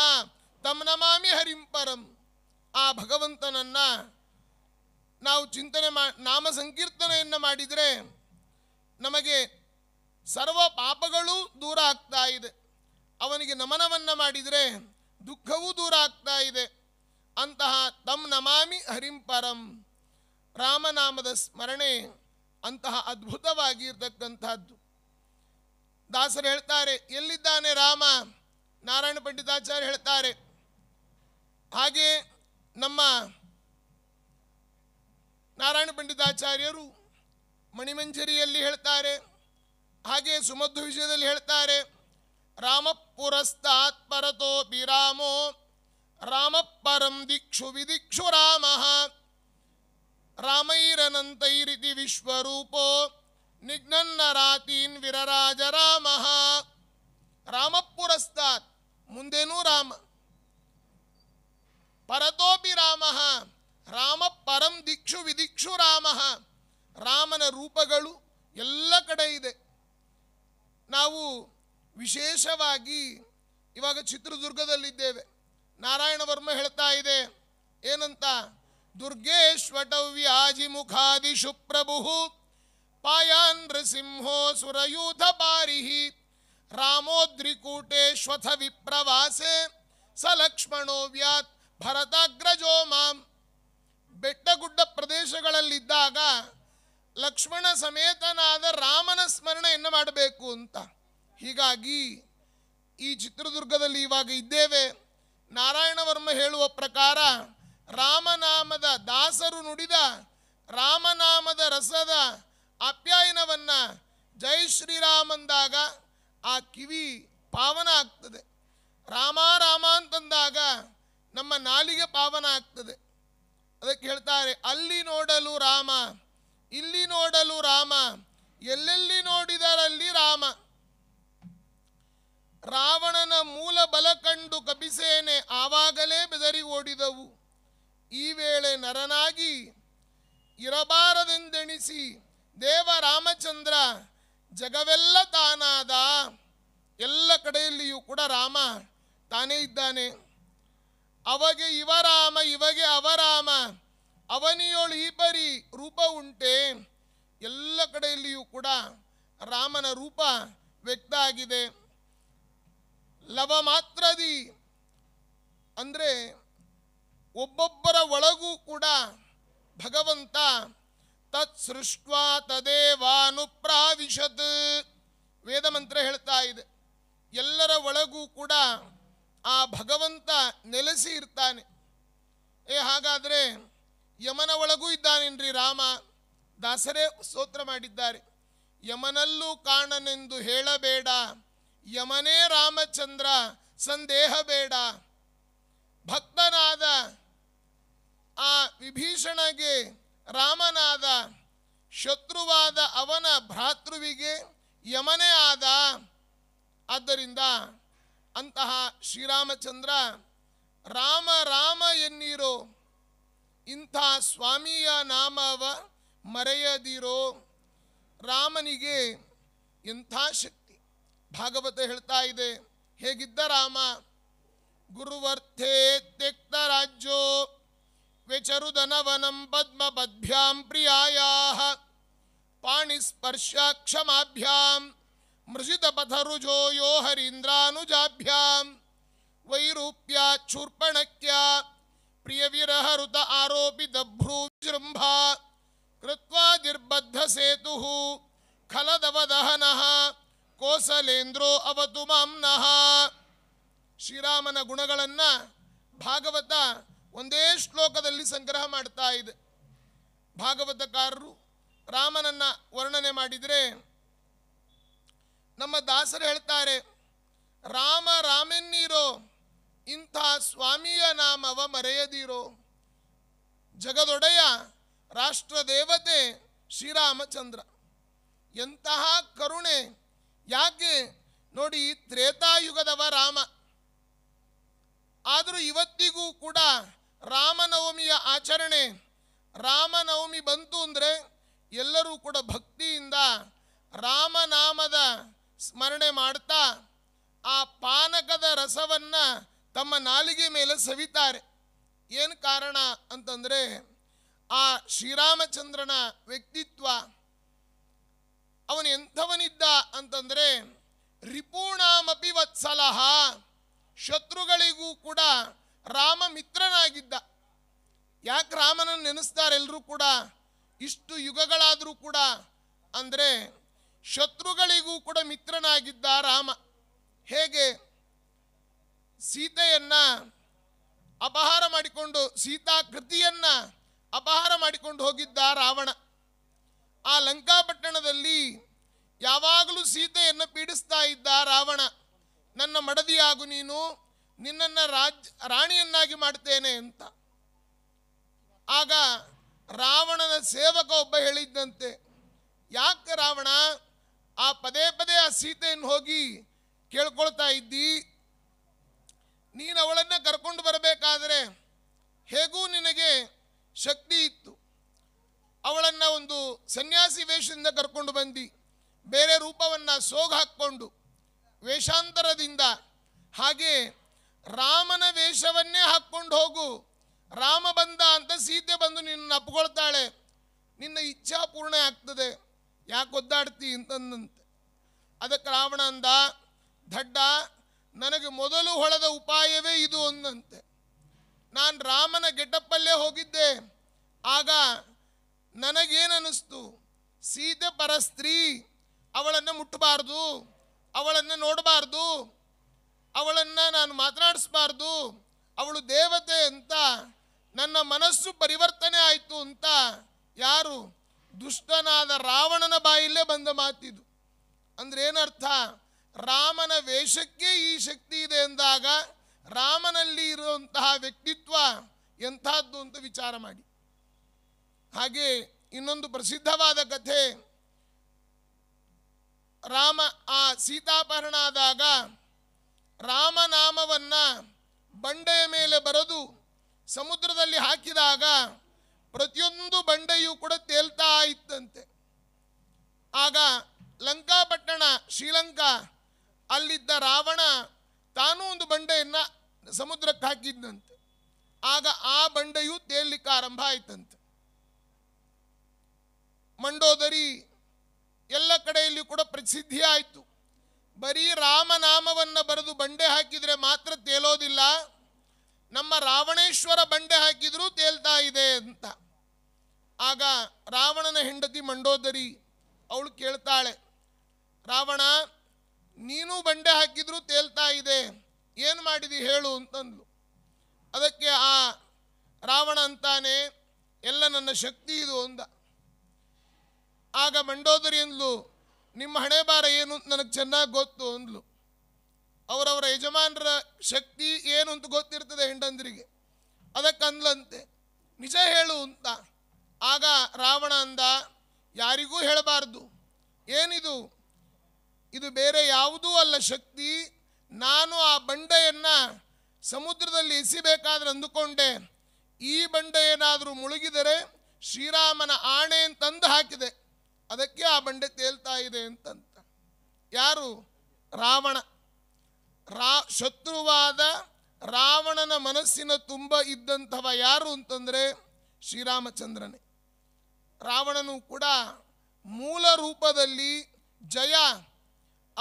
[SPEAKER 1] ತಮ್ ನಮಾಮಿ ಹರಿಂಪರಂ ಆ ಭಗವಂತನನ್ನು ನಾವು ಚಿಂತನೆ ಮಾ ನಾಮ ಸಂಕೀರ್ತನೆಯನ್ನು ಮಾಡಿದರೆ ನಮಗೆ ಸರ್ವ ಪಾಪಗಳೂ ದೂರ ಆಗ್ತಾ ಇದೆ ಅವನಿಗೆ ನಮನವನ್ನು ಮಾಡಿದರೆ ದುಃಖವೂ ದೂರ ಆಗ್ತಾ ಇದೆ ಅಂತಹ ತಮ್ ನಮಾಮಿ ಹರಿಂಪರಂ ರಾಮನಾಮದ ಸ್ಮರಣೆ ಅಂತಹ ಅದ್ಭುತವಾಗಿರ್ತಕ್ಕಂಥದ್ದು ದಾಸರು ಹೇಳ್ತಾರೆ ಎಲ್ಲಿದ್ದಾನೆ ರಾಮ ನಾರಾಯಣ ಪಂಡಿತಾಚಾರ್ಯ ಹೇಳ್ತಾರೆ ಹಾಗೆ ನಮ್ಮ ನಾರಾಯಣ ಪಂಡಿತಾಚಾರ್ಯರು ಮಣಿಮಂಜರಿಯಲ್ಲಿ ಹೇಳ್ತಾರೆ ಹಾಗೆ ಸುಮಧು ವಿಷಯದಲ್ಲಿ ಹೇಳ್ತಾರೆ ರಾಮ ಪುರಸ್ತಾತ್ ಪರತೋ ಬಿರಾಮೋ ರಾಮ ದಿಕ್ಷು ವಿದಿಕ್ಷು ರಾಮ ರಾಮೈರನಂತೈರಿತಿ ವಿಶ್ವರೂಪೋ ರಾತೀನ್ ವಿರರಾಜ ರಾಮ ರಾಮಪುರಸ್ತಾತ್ ಮುಂದೇನೂ ರಾಮ ಪರತೋಪಿ ರಾಮ ರಾಮ ಪರಂ ದಿಕ್ಷು ವಿದಿಕ್ಷು ರಾಮ ರಾಮನ ರೂಪಗಳು ಎಲ್ಲ ಕಡೆ ಇದೆ ನಾವು ವಿಶೇಷವಾಗಿ ಇವಾಗ ಚಿತ್ರದುರ್ಗದಲ್ಲಿದ್ದೇವೆ ನಾರಾಯಣ ವರ್ಮ ಹೇಳ್ತಾ ಇದೆ ಏನಂತ ದುರ್ಗೇಶ್ವಟವ್ಯಾಜಿಮುಖಾದಿಷು ಪ್ರಭು ಪಾಯಾನ್ ನೃಸಿಂಹೋ ಸುರಯೂಥ ಪಾರಿಹಿ ರಾಮೋದ್ರಿಕೂಟೇಶ್ವಥ ವಿಪ್ರವಾಸೆ ಸ ಲಕ್ಷ್ಮಣೋ ವ್ಯಾತ್ ಭರತಾಗ್ರಜೋ ಮಾಂ ಬೆಟ್ಟಗುಡ್ಡ ಪ್ರದೇಶಗಳಲ್ಲಿದ್ದಾಗ ಲಕ್ಷ್ಮಣ ಸಮೇತನಾದ ರಾಮನ ಸ್ಮರಣೆಯನ್ನು ಮಾಡಬೇಕು ಅಂತ ಹೀಗಾಗಿ ಈ ಚಿತ್ರದುರ್ಗದಲ್ಲಿ ಇವಾಗ ಇದ್ದೇವೆ ನಾರಾಯಣವರ್ಮ ಹೇಳುವ ಪ್ರಕಾರ ರಾಮನಾಮದ ದಾಸರು ನುಡಿದ ರಾಮನಾಮದ ರಸದ ಅಪ್ಯಾಯನವನ್ನು ಜೈ ಶ್ರೀರಾಮಂದಾಗ ಅಂದಾಗ ಆ ಕಿವಿ ಪಾವನ ಆಗ್ತದೆ ರಾಮ ರಾಮ ಅಂತಂದಾಗ ನಮ್ಮ ನಾಲಿಗೆ ಪಾವನ ಆಗ್ತದೆ ಅದಕ್ಕೆ ಹೇಳ್ತಾರೆ ಅಲ್ಲಿ ನೋಡಲು ರಾಮ ಇಲ್ಲಿ ನೋಡಲು ರಾಮ ಎಲ್ಲೆಲ್ಲಿ ನೋಡಿದರಲ್ಲಿ ರಾಮ ರಾವಣನ ಮೂಲ ಬಲ ಕಂಡು ಕಪಿಸೇನೆ ಆವಾಗಲೇ ಬೆದರಿ ಓಡಿದವು ಈ ವೇಳೆ ನರನಾಗಿ ಇರಬಾರದೆಂದೆಣಿಸಿ ದೇವ ರಾಮಚಂದ್ರ ಜಗವೆಲ್ಲ ತಾನಾದ ಎಲ್ಲ ಕಡೆಯಲ್ಲಿಯೂ ಕೂಡ ರಾಮ ತಾನೇ ಇದ್ದಾನೆ ಅವಗೆ ಇವರಾಮ ಇವಗೆ ಅವರಾಮ ಅವನಿಯೋಳು ಈ ಪರಿ ರೂಪ ಉಂಟೆ ಎಲ್ಲ ಕಡೆಯಲ್ಲಿಯೂ ಕೂಡ ರಾಮನ ರೂಪ ವ್ಯಕ್ತ ಆಗಿದೆ ಲವ ಮಾತ್ರದಿ ಅಂದರೆ ಒಬ್ಬೊಬ್ಬರ ಒಳಗೂ ಕೂಡ ಭಗವಂತ ತತ್ ಸೃಷ್ಟ್ವಾ ತದೇವಾನುಪ್ರಾವಿಶತ್ ವೇದ ಮಂತ್ರ ಹೇಳ್ತಾ ಇದೆ ಎಲ್ಲರ ಒಳಗೂ ಕೂಡ ಆ ಭಗವಂತ ನೆಲೆಸಿ ಇರ್ತಾನೆ ಏ ಹಾಗಾದರೆ ಯಮನ ಒಳಗೂ ಇದ್ದಾನೇನ್ರಿ ರಾಮ ದಾಸರೇ ಸ್ತೋತ್ರ ಮಾಡಿದ್ದಾರೆ ಯಮನಲ್ಲೂ ಕಾಣನೆಂದು ಹೇಳಬೇಡ ಯಮನೇ ರಾಮಚಂದ್ರ ಸಂದೇಹ ಬೇಡ ಭಕ್ತನಾದ ಆ ವಿಭೀಷಣಗೆ ರಾಮನಾದ ಶತ್ರುವಾದ ಅವನ ಭ್ರಾತೃವಿಗೆ ಯಮನೇ ಆದ ಆದ್ದರಿಂದ ಅಂತಹ ಶ್ರೀರಾಮಚಂದ್ರ ರಾಮ ರಾಮ ಎನ್ನಿರೋ ಇಂಥ ಸ್ವಾಮಿಯ ನಾಮವ ಮರೆಯದಿರೋ ರಾಮನಿಗೆ ಎಂಥ ಶಕ್ತಿ ಭಾಗವತ ಹೇಳ್ತಾ ಇದೆ ಹೇಗಿದ್ದ ರಾಮ ಗುರುವರ್ಥೇ ತ್ಯಕ್ತ ರಾಜ್ಯೋ व्यचरुदनवनं पद्मपद्भ्यां प्रियायाः मृजित पथरुजो यो हरीन्द्रानुजाभ्यां वैरूप्याच्छूर्पणक्या आरोपित भ्रूजृंभा कृत्वा निर्बद्धसेतुः खलदवदहनः ಕೋಸಲೇಂದ್ರೋ ಅವತು ಮಾಂನಃ श्रीरामन ಗುಣಗಳನ್ನು ಭಾಗವತ ಒಂದೇ ಶ್ಲೋಕದಲ್ಲಿ ಸಂಗ್ರಹ ಮಾಡ್ತಾ ಇದೆ ಭಾಗವತಕಾರರು ರಾಮನನ್ನ ವರ್ಣನೆ ಮಾಡಿದರೆ ನಮ್ಮ ದಾಸರು ಹೇಳ್ತಾರೆ ರಾಮ ರಾಮೆನ್ನೀರೋ ಇಂಥ ಸ್ವಾಮಿಯ ನಾಮವ ಮರೆಯದಿರೋ ಜಗದೊಡೆಯ ರಾಷ್ಟ್ರ ದೇವತೆ ಶ್ರೀರಾಮಚಂದ್ರ ಎಂತಹ ಕರುಣೆ ಯಾಕೆ ನೋಡಿ ತ್ರೇತಾಯುಗದವ ರಾಮ ಆದರೂ ಇವತ್ತಿಗೂ ಕೂಡ ರಾಮನವಮಿಯ ಆಚರಣೆ ರಾಮನವಮಿ ಬಂತು ಅಂದರೆ ಎಲ್ಲರೂ ಕೂಡ ಭಕ್ತಿಯಿಂದ ರಾಮನಾಮದ ಸ್ಮರಣೆ ಮಾಡ್ತಾ ಆ ಪಾನಕದ ರಸವನ್ನು ತಮ್ಮ ನಾಲಿಗೆ ಮೇಲೆ ಸವಿತಾರೆ ಏನು ಕಾರಣ ಅಂತಂದರೆ ಆ ಶ್ರೀರಾಮಚಂದ್ರನ ವ್ಯಕ್ತಿತ್ವ ಅವನು ಎಂಥವನಿದ್ದ ಅಂತಂದರೆ ರಿಪೂಣಾಮಪಿ ವತ್ಸಲಹ ಶತ್ರುಗಳಿಗೂ ಕೂಡ ರಾಮ ಮಿತ್ರನಾಗಿದ್ದ ಯಾಕೆ ರಾಮನನ್ನು ನೆನೆಸ್ತಾರೆ ಎಲ್ಲರೂ ಕೂಡ ಇಷ್ಟು ಯುಗಗಳಾದರೂ ಕೂಡ ಅಂದರೆ ಶತ್ರುಗಳಿಗೂ ಕೂಡ ಮಿತ್ರನಾಗಿದ್ದ ರಾಮ ಹೇಗೆ ಸೀತೆಯನ್ನು ಅಪಹಾರ ಮಾಡಿಕೊಂಡು ಸೀತಾ ಕೃತಿಯನ್ನು ಅಪಹಾರ ಮಾಡಿಕೊಂಡು ಹೋಗಿದ್ದ ರಾವಣ ಆ ಲಂಕಾಪಟ್ಟಣದಲ್ಲಿ ಯಾವಾಗಲೂ ಸೀತೆಯನ್ನು ಪೀಡಿಸ್ತಾ ಇದ್ದ ರಾವಣ ನನ್ನ ಮಡದಿಯಾಗು ನೀನು ನಿನ್ನನ್ನು ರಾಜ್ ರಾಣಿಯನ್ನಾಗಿ ಮಾಡ್ತೇನೆ ಅಂತ ಆಗ ರಾವಣನ ಸೇವಕ ಒಬ್ಬ ಹೇಳಿದ್ದಂತೆ ಯಾಕೆ ರಾವಣ ಆ ಪದೇ ಪದೇ ಆ ಸೀತೆಯನ್ನು ಹೋಗಿ ಕೇಳ್ಕೊಳ್ತಾ ಇದ್ದೀ ನೀನು ಅವಳನ್ನು ಕರ್ಕೊಂಡು ಬರಬೇಕಾದರೆ ಹೇಗೂ ನಿನಗೆ ಶಕ್ತಿ ಇತ್ತು ಅವಳನ್ನು ಒಂದು ಸನ್ಯಾಸಿ ವೇಷದಿಂದ ಕರ್ಕೊಂಡು ಬಂದು ಬೇರೆ ರೂಪವನ್ನು ಸೋಗ ಹಾಕ್ಕೊಂಡು ವೇಷಾಂತರದಿಂದ ಹಾಗೆ ರಾಮನ ವೇಷವನ್ನೇ ಹಾಕ್ಕೊಂಡು ಹೋಗು ರಾಮ ಬಂದ ಅಂತ ಸೀತೆ ಬಂದು ನಿನ್ನ ಅಪ್ಕೊಳ್ತಾಳೆ ನಿನ್ನ ಇಚ್ಛಾ ಪೂರ್ಣ ಆಗ್ತದೆ ಯಾಕೆ ಒದ್ದಾಡ್ತಿ ಅಂತಂದಂತೆ ಅದಕ್ಕೆ ರಾವಣ ಅಂದ ದಡ್ಡ ನನಗೆ ಮೊದಲು ಹೊಳೆದ ಉಪಾಯವೇ ಇದು ಅಂದಂತೆ ನಾನು ರಾಮನ ಗೆಟಪ್ಪಲ್ಲೇ ಹೋಗಿದ್ದೆ ಆಗ ನನಗೇನಿಸ್ತು ಸೀತೆ ಪರಸ್ತ್ರೀ ಅವಳನ್ನು ಮುಟ್ಟಬಾರ್ದು ಅವಳನ್ನು ನೋಡಬಾರ್ದು ಅವಳನ್ನು ನಾನು ಮಾತನಾಡಿಸ್ಬಾರ್ದು ಅವಳು ದೇವತೆ ಅಂತ ನನ್ನ ಮನಸ್ಸು ಪರಿವರ್ತನೆ ಆಯಿತು ಅಂತ ಯಾರು ದುಷ್ಟನಾದ ರಾವಣನ ಬಾಯಿಲ್ಲೇ ಬಂದ ಮಾತಿದು ಅಂದ್ರೆ ಏನರ್ಥ ರಾಮನ ವೇಷಕ್ಕೆ ಈ ಶಕ್ತಿ ಇದೆ ಎಂದಾಗ ರಾಮನಲ್ಲಿ ಇರುವಂತಹ ವ್ಯಕ್ತಿತ್ವ ಎಂಥದ್ದು ಅಂತ ವಿಚಾರ ಮಾಡಿ ಹಾಗೆ ಇನ್ನೊಂದು ಪ್ರಸಿದ್ಧವಾದ ಕಥೆ ರಾಮ ಆ ಸೀತಾಪಹರಣಾದಾಗ ಆದಾಗ ರಾಮನಾಮವನ್ನು ಬಂಡೆಯ ಮೇಲೆ ಬರೆದು ಸಮುದ್ರದಲ್ಲಿ ಹಾಕಿದಾಗ ಪ್ರತಿಯೊಂದು ಬಂಡೆಯೂ ಕೂಡ ತೇಲ್ತಾ ಇತ್ತಂತೆ ಆಗ ಲಂಕಾಪಟ್ಟಣ ಶ್ರೀಲಂಕಾ ಅಲ್ಲಿದ್ದ ರಾವಣ ತಾನೂ ಒಂದು ಬಂಡೆಯನ್ನು ಸಮುದ್ರಕ್ಕೆ ಹಾಕಿದ್ದಂತೆ ಆಗ ಆ ಬಂಡೆಯು ತೇಲಿಕ್ಕೆ ಆರಂಭ ಆಯ್ತಂತೆ ಮಂಡೋದರಿ ಎಲ್ಲ ಕಡೆಯಲ್ಲಿಯೂ ಕೂಡ ಪ್ರಸಿದ್ಧಿಯಾಯಿತು ಬರೀ ರಾಮನಾಮವನ್ನು ಬರೆದು ಬಂಡೆ ಹಾಕಿದರೆ ಮಾತ್ರ ತೇಲೋದಿಲ್ಲ ನಮ್ಮ ರಾವಣೇಶ್ವರ ಬಂಡೆ ಹಾಕಿದರೂ ತೇಲ್ತಾ ಇದೆ ಅಂತ ಆಗ ರಾವಣನ ಹೆಂಡತಿ ಮಂಡೋದರಿ ಅವಳು ಕೇಳ್ತಾಳೆ ರಾವಣ ನೀನು ಬಂಡೆ ಹಾಕಿದರೂ ತೇಲ್ತಾ ಇದೆ ಏನು ಮಾಡಿದಿ ಹೇಳು ಅಂತಂದ್ಲು ಅದಕ್ಕೆ ಆ ರಾವಣ ಅಂತಾನೆ ಎಲ್ಲ ನನ್ನ ಶಕ್ತಿ ಇದು ಅಂದ ಆಗ ಮಂಡೋದರಿ ಅಂದ್ಲು ನಿಮ್ಮ ಹಣೆ ಬಾರ ಏನು ಅಂತ ನನಗೆ ಚೆನ್ನಾಗಿ ಗೊತ್ತು ಅಂದ್ಲು ಅವರವರ ಯಜಮಾನರ ಶಕ್ತಿ ಏನು ಅಂತ ಗೊತ್ತಿರ್ತದೆ ಹೆಂಡಂದ್ರಿಗೆ ಅದಕ್ಕೆ ಅಂದ್ಲಂತೆ ನಿಜ ಹೇಳು ಅಂತ ಆಗ ರಾವಣ ಅಂದ ಯಾರಿಗೂ ಹೇಳಬಾರ್ದು ಏನಿದು ಇದು ಬೇರೆ ಯಾವುದೂ ಅಲ್ಲ ಶಕ್ತಿ ನಾನು ಆ ಬಂಡೆಯನ್ನು ಸಮುದ್ರದಲ್ಲಿ ಎಸಿಬೇಕಾದ್ರೆ ಅಂದುಕೊಂಡೆ ಈ ಬಂಡೆ ಏನಾದರೂ ಮುಳುಗಿದರೆ ಶ್ರೀರಾಮನ ಆಣೆ ಅಂತಂದು ಹಾಕಿದೆ ಅದಕ್ಕೆ ಆ ಬಂಡೆ ತೇಲ್ತಾ ಇದೆ ಅಂತಂತ ಯಾರು ರಾವಣ ರಾ ಶತ್ರುವಾದ ರಾವಣನ ಮನಸ್ಸಿನ ತುಂಬ ಇದ್ದಂಥವ ಯಾರು ಅಂತಂದರೆ ಶ್ರೀರಾಮಚಂದ್ರನೇ ರಾವಣನು ಕೂಡ ಮೂಲ ರೂಪದಲ್ಲಿ ಜಯ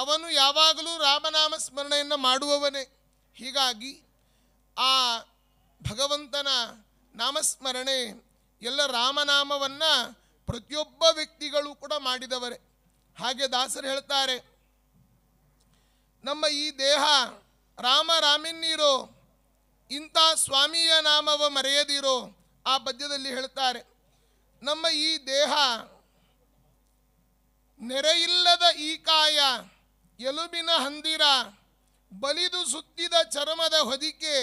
[SPEAKER 1] ಅವನು ಯಾವಾಗಲೂ ರಾಮನಾಮ ಸ್ಮರಣೆಯನ್ನು ಮಾಡುವವನೇ ಹೀಗಾಗಿ ಆ ಭಗವಂತನ ನಾಮಸ್ಮರಣೆ ಎಲ್ಲ ರಾಮನಾಮವನ್ನು ಪ್ರತಿಯೊಬ್ಬ ವ್ಯಕ್ತಿಗಳು ಕೂಡ ಮಾಡಿದವರೇ ಹಾಗೆ ದಾಸರು ಹೇಳ್ತಾರೆ ನಮ್ಮ ಈ ದೇಹ ರಾಮ ರಾಮಿನ್ನಿರೋ ಇಂಥ ಸ್ವಾಮಿಯ ನಾಮವ ಮರೆಯದಿರೋ ಆ ಪದ್ಯದಲ್ಲಿ ಹೇಳ್ತಾರೆ ನಮ್ಮ ಈ ದೇಹ ನೆರೆಯಿಲ್ಲದ ಈ ಕಾಯ ಎಲುಬಿನ ಹಂದಿರ ಬಲಿದು ಸುತ್ತಿದ ಚರ್ಮದ ಹೊದಿಕೆ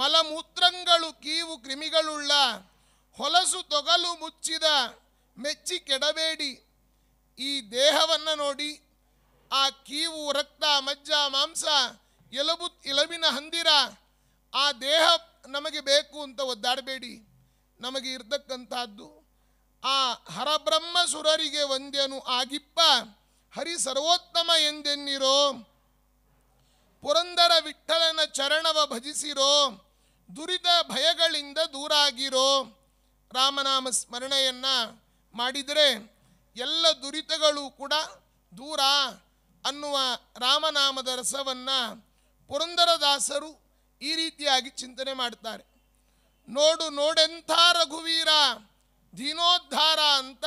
[SPEAKER 1] ಮಲಮೂತ್ರಗಳು ಕೀವು ಕ್ರಿಮಿಗಳುಳ್ಳ ಹೊಲಸು ತೊಗಲು ಮುಚ್ಚಿದ ಮೆಚ್ಚಿ ಕೆಡಬೇಡಿ ಈ ದೇಹವನ್ನು ನೋಡಿ ಆ ಕೀವು ರಕ್ತ ಮಜ್ಜ ಮಾಂಸ ಎಲಬು ಇಲವಿನ ಹಂದಿರ ಆ ದೇಹ ನಮಗೆ ಬೇಕು ಅಂತ ಒದ್ದಾಡಬೇಡಿ ನಮಗೆ ಇರ್ತಕ್ಕಂಥದ್ದು ಆ ಹರಬ್ರಹ್ಮ ಸುರರಿಗೆ ಒಂದೇನು ಆಗಿಪ್ಪ ಹರಿ ಸರ್ವೋತ್ತಮ ಎಂದೆನ್ನಿರೋ ಪುರಂದರ ವಿಠಲನ ಚರಣವ ಭಜಿಸಿರೋ ದುರಿತ ಭಯಗಳಿಂದ ದೂರಾಗಿರೋ ರಾಮನಾಮ ಸ್ಮರಣೆಯನ್ನು ಮಾಡಿದರೆ ಎಲ್ಲ ದುರಿತಗಳು ಕೂಡ ದೂರ ಅನ್ನುವ ರಾಮನಾಮದ ರಸವನ್ನು ಪುರಂದರದಾಸರು ಈ ರೀತಿಯಾಗಿ ಚಿಂತನೆ ಮಾಡ್ತಾರೆ ನೋಡು ನೋಡೆಂಥ ರಘುವೀರ ದೀನೋದ್ಧಾರ ಅಂತ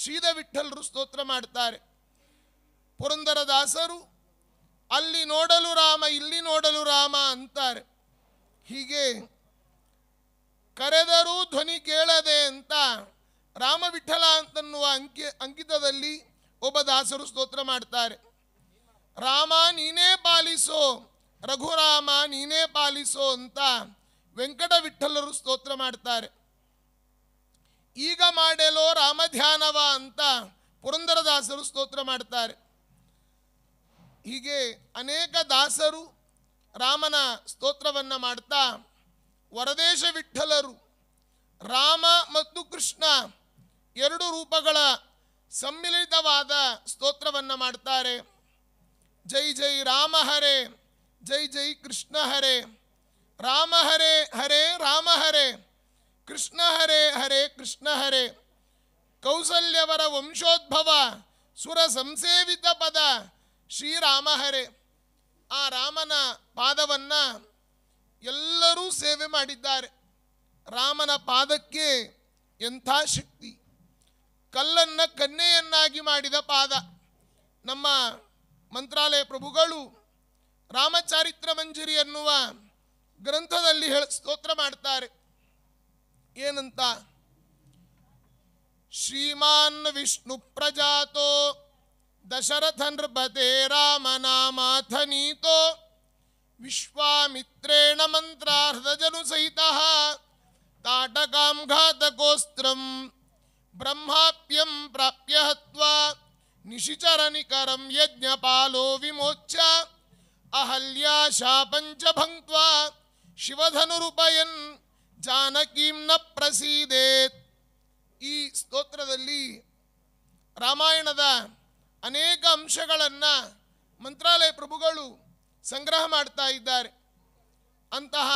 [SPEAKER 1] ಶ್ರೀದ ವಿಠಲರು ಸ್ತೋತ್ರ ಮಾಡ್ತಾರೆ ಪುರಂದರದಾಸರು ಅಲ್ಲಿ ನೋಡಲು ರಾಮ ಇಲ್ಲಿ ನೋಡಲು ರಾಮ ಅಂತಾರೆ ಹೀಗೆ ಕರೆದರೂ ಧ್ವನಿ ಕೇಳದೆ ಅಂತ ರಾಮವಿಠಲ ಅಂತನ್ನುವ ಅಂಕಿ ಅಂಕಿತದಲ್ಲಿ ಒಬ್ಬ ದಾಸರು ಸ್ತೋತ್ರ ಮಾಡ್ತಾರೆ ರಾಮ ನೀನೇ ಪಾಲಿಸೋ ರಘುರಾಮ ನೀನೇ ಪಾಲಿಸೋ ಅಂತ ವೆಂಕಟ ವಿಠಲರು ಸ್ತೋತ್ರ ಮಾಡ್ತಾರೆ ಈಗ ಮಾಡೆಲೋ ರಾಮ ಧ್ಯಾನವ ಅಂತ ಪುರಂದರದಾಸರು ಸ್ತೋತ್ರ ಮಾಡ್ತಾರೆ ಹೀಗೆ ಅನೇಕ ದಾಸರು ರಾಮನ ಸ್ತೋತ್ರವನ್ನು ಮಾಡ್ತಾ ವರದೇಶ ವಿಠಲರು ರಾಮ ಮತ್ತು ಕೃಷ್ಣ ಎರಡು ರೂಪಗಳ ಸಮ್ಮಿಲಿತವಾದ ಸ್ತೋತ್ರವನ್ನು ಮಾಡ್ತಾರೆ ಜೈ ಜೈ ರಾಮ ಹರೇ ಜೈ ಜೈ ಕೃಷ್ಣ ಹರೇ ರಾಮ ಹರೇ ಹರೇ ರಾಮ ಹರೇ ಕೃಷ್ಣ ಹರೇ ಹರೇ ಕೃಷ್ಣ ಹರೇ ಕೌಸಲ್ಯವರ ವಂಶೋದ್ಭವ ಸುರ ಸಂಸೇವಿತ ಪದ ಶ್ರೀರಾಮ ಹರೇ ಆ ರಾಮನ ಪಾದವನ್ನು ಎಲ್ಲರೂ ಸೇವೆ ಮಾಡಿದ್ದಾರೆ ರಾಮನ ಪಾದಕ್ಕೆ ಎಂಥ ಶಕ್ತಿ ಕಲ್ಲನ್ನ ಕನ್ನೆಯನ್ನಾಗಿ ಮಾಡಿದ ಪಾದ ನಮ್ಮ ಮಂತ್ರಾಲಯ ಪ್ರಭುಗಳು ರಾಮಚಾರಿತ್ರ ಮಂಜರಿ ಎನ್ನುವ ಗ್ರಂಥದಲ್ಲಿ ಹೇಳ ಸ್ತೋತ್ರ ಮಾಡ್ತಾರೆ ಏನಂತ ಶ್ರೀಮಾನ್ ವಿಷ್ಣು ಪ್ರಜಾತೋ ದಶರಥ ನೃಪತೆ ರಾಮನಾಮಾಥನೀತೋ ವಿಶ್ವಾಮಿತ್ರೇಣ ಮಂತ್ರಾರ್ಧಜನು ಸಹಿತ ತಾಟಕಾಂಘಾತಕೋಸ್ತ್ರಂ ಬ್ರಹ್ಮಾಪ್ಯಂ ಪ್ರಾಪ್ಯ ಹತ್ವಾ ನಿಶಿಚರ ಯಜ್ಞ ಪಾಲೋ ವಿಮೋಚ್ಯ ಅಹಲ್ಯಾ ಶಾಪಂಚ ಭಂಕ್ವಾ ಶಿವಧನುರುಪಯನ್ ಜಾನಕೀಂ ನ ಪ್ರಸೀದೇತ್ ಈ ಸ್ತೋತ್ರದಲ್ಲಿ ರಾಮಾಯಣದ ಅನೇಕ ಅಂಶಗಳನ್ನು ಮಂತ್ರಾಲಯ ಪ್ರಭುಗಳು ಸಂಗ್ರಹ ಮಾಡ್ತಾ ಇದ್ದಾರೆ ಅಂತಹ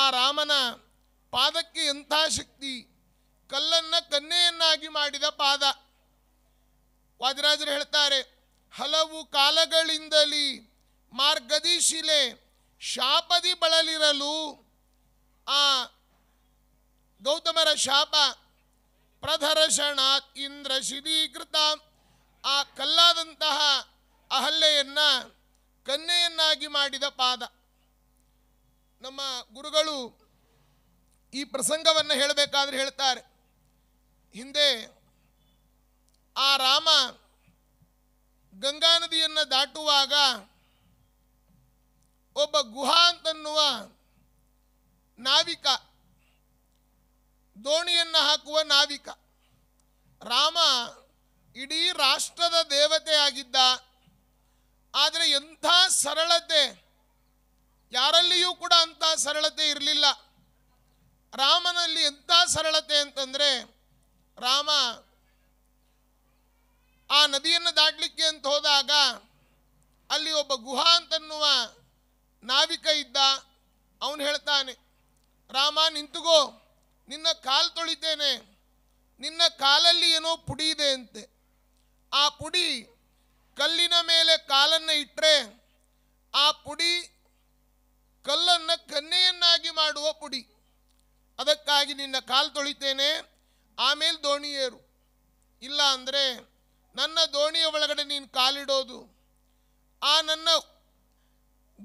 [SPEAKER 1] ಆ ರಾಮನ ಪಾದಕ್ಕೆ ಎಂಥ ಶಕ್ತಿ ಕಲ್ಲನ್ನು ಕನ್ನೆಯನ್ನಾಗಿ ಮಾಡಿದ ಪಾದ ವಾದಿರಾಜರು ಹೇಳ್ತಾರೆ ಹಲವು ಕಾಲಗಳಿಂದಲೇ ಮಾರ್ಗದಿ ಶಿಲೆ ಶಾಪದಿ ಬಳಲಿರಲು ಆ ಗೌತಮರ ಶಾಪ ಪ್ರದರ್ಶನಾತ್ ಇಂದ್ರ ಶಿಲೀಕೃತ ಆ ಕಲ್ಲಾದಂತಹ ಅಹಲ್ಲೆಯನ್ನು ಕನ್ನೆಯನ್ನಾಗಿ ಮಾಡಿದ ಪಾದ ನಮ್ಮ ಗುರುಗಳು ಈ ಪ್ರಸಂಗವನ್ನು ಹೇಳಬೇಕಾದ್ರೆ ಹೇಳ್ತಾರೆ ಹಿಂದೆ ಆ ರಾಮ ಗಂಗಾ ನದಿಯನ್ನು ದಾಟುವಾಗ ಒಬ್ಬ ಗುಹಾ ಅಂತನ್ನುವ ನಾವಿಕ ದೋಣಿಯನ್ನು ಹಾಕುವ ನಾವಿಕ ರಾಮ ಇಡೀ ರಾಷ್ಟ್ರದ ದೇವತೆ ಆಗಿದ್ದ ಆದರೆ ಎಂಥ ಸರಳತೆ ಯಾರಲ್ಲಿಯೂ ಕೂಡ ಅಂಥ ಸರಳತೆ ಇರಲಿಲ್ಲ ರಾಮನಲ್ಲಿ ಎಂಥ ಸರಳತೆ ಅಂತಂದರೆ ರಾಮ ಆ ನದಿಯನ್ನು ದಾಟಲಿಕ್ಕೆ ಅಂತ ಹೋದಾಗ ಅಲ್ಲಿ ಒಬ್ಬ ಗುಹಾ ಅಂತನ್ನುವ ನಾವಿಕ ಇದ್ದ ಅವನು ಹೇಳ್ತಾನೆ ರಾಮ ನಿಂತುಗೋ ನಿನ್ನ ಕಾಲು ತೊಳಿತೇನೆ ನಿನ್ನ ಕಾಲಲ್ಲಿ ಏನೋ ಪುಡಿ ಇದೆ ಅಂತೆ ಆ ಪುಡಿ ಕಲ್ಲಿನ ಮೇಲೆ ಕಾಲನ್ನು ಇಟ್ಟರೆ ಆ ಪುಡಿ ಕಲ್ಲನ್ನು ಕನ್ನೆಯನ್ನಾಗಿ ಮಾಡುವ ಪುಡಿ ಅದಕ್ಕಾಗಿ ನಿನ್ನ ಕಾಲು ತೊಳಿತೇನೆ ಆಮೇಲೆ ದೋಣಿ ಇಲ್ಲ ಅಂದರೆ ನನ್ನ ದೋಣಿಯ ಒಳಗಡೆ ನೀನು ಕಾಲಿಡೋದು ಆ ನನ್ನ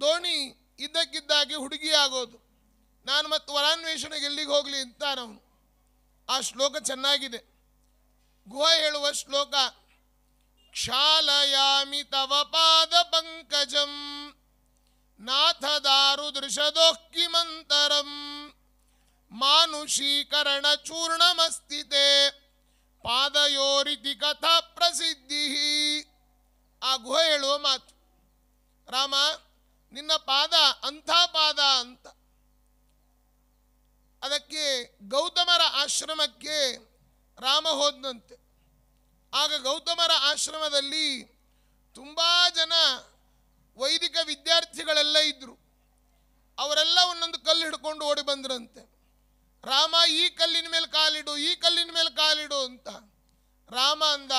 [SPEAKER 1] ದೋಣಿ ಇದ್ದಕ್ಕಿದ್ದಾಗಿ ಹುಡುಗಿಯಾಗೋದು ನಾನು ಮತ್ತು ವರಾನ್ವೇಷಣೆಗೆ ಎಲ್ಲಿಗೆ ಹೋಗಲಿ ಅಂತ ಅವನು ಆ ಶ್ಲೋಕ ಚೆನ್ನಾಗಿದೆ ಗುಹ ಹೇಳುವ ಶ್ಲೋಕ ಕ್ಷಾಲಯಾಮಿ ತವ ಪಾದ ಪಂಕಜಂ ನಾಥದಾರು ದಾರು ದೃಶದೋಕ್ಕಿಮಂತರಂ ಮಾನುಷೀಕರಣ ಚೂರ್ಣಮಸ್ತಿತೆ ಪಾದಯೋರಿತಿ ಕಥಾ ಪ್ರಸಿದ್ಧಿ ಆ ಗುಹೆ ಹೇಳುವ ಮಾತು ರಾಮ ನಿನ್ನ ಪಾದ ಅಂಥ ಪಾದ ಅಂತ ಅದಕ್ಕೆ ಗೌತಮರ ಆಶ್ರಮಕ್ಕೆ ರಾಮ ಹೋದಂತೆ ಆಗ ಗೌತಮರ ಆಶ್ರಮದಲ್ಲಿ ತುಂಬ ಜನ ವೈದಿಕ ವಿದ್ಯಾರ್ಥಿಗಳೆಲ್ಲ ಇದ್ದರು ಅವರೆಲ್ಲ ಒಂದೊಂದು ಕಲ್ಲು ಹಿಡ್ಕೊಂಡು ಓಡಿ ಬಂದ್ರಂತೆ ರಾಮ ಈ ಕಲ್ಲಿನ ಮೇಲೆ ಕಾಲಿಡು ಈ ಕಲ್ಲಿನ ಮೇಲೆ ಕಾಲಿಡು ಅಂತ ರಾಮ ಅಂದ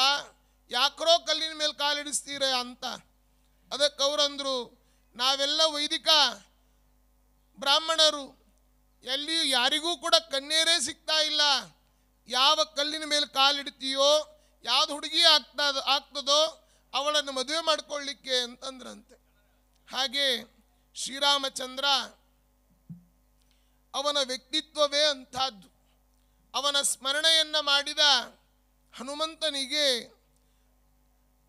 [SPEAKER 1] ಯಾಕ್ರೋ ಕಲ್ಲಿನ ಮೇಲೆ ಕಾಲಿಡಿಸ್ತೀರ ಅಂತ ಅದಕ್ಕೆ ಅವರಂದರು ನಾವೆಲ್ಲ ವೈದಿಕ ಬ್ರಾಹ್ಮಣರು ಎಲ್ಲಿಯೂ ಯಾರಿಗೂ ಕೂಡ ಕಣ್ಣೀರೇ ಸಿಗ್ತಾ ಇಲ್ಲ ಯಾವ ಕಲ್ಲಿನ ಮೇಲೆ ಕಾಲಿಡ್ತೀಯೋ ಯಾವ್ದು ಹುಡುಗಿ ಆಗ್ತದ ಆಗ್ತದೋ ಅವಳನ್ನು ಮದುವೆ ಮಾಡಿಕೊಳ್ಳಿಕ್ಕೆ ಅಂತಂದ್ರಂತೆ ಹಾಗೆ ಶ್ರೀರಾಮಚಂದ್ರ ಅವನ ವ್ಯಕ್ತಿತ್ವವೇ ಅಂಥದ್ದು ಅವನ ಸ್ಮರಣೆಯನ್ನು ಮಾಡಿದ ಹನುಮಂತನಿಗೆ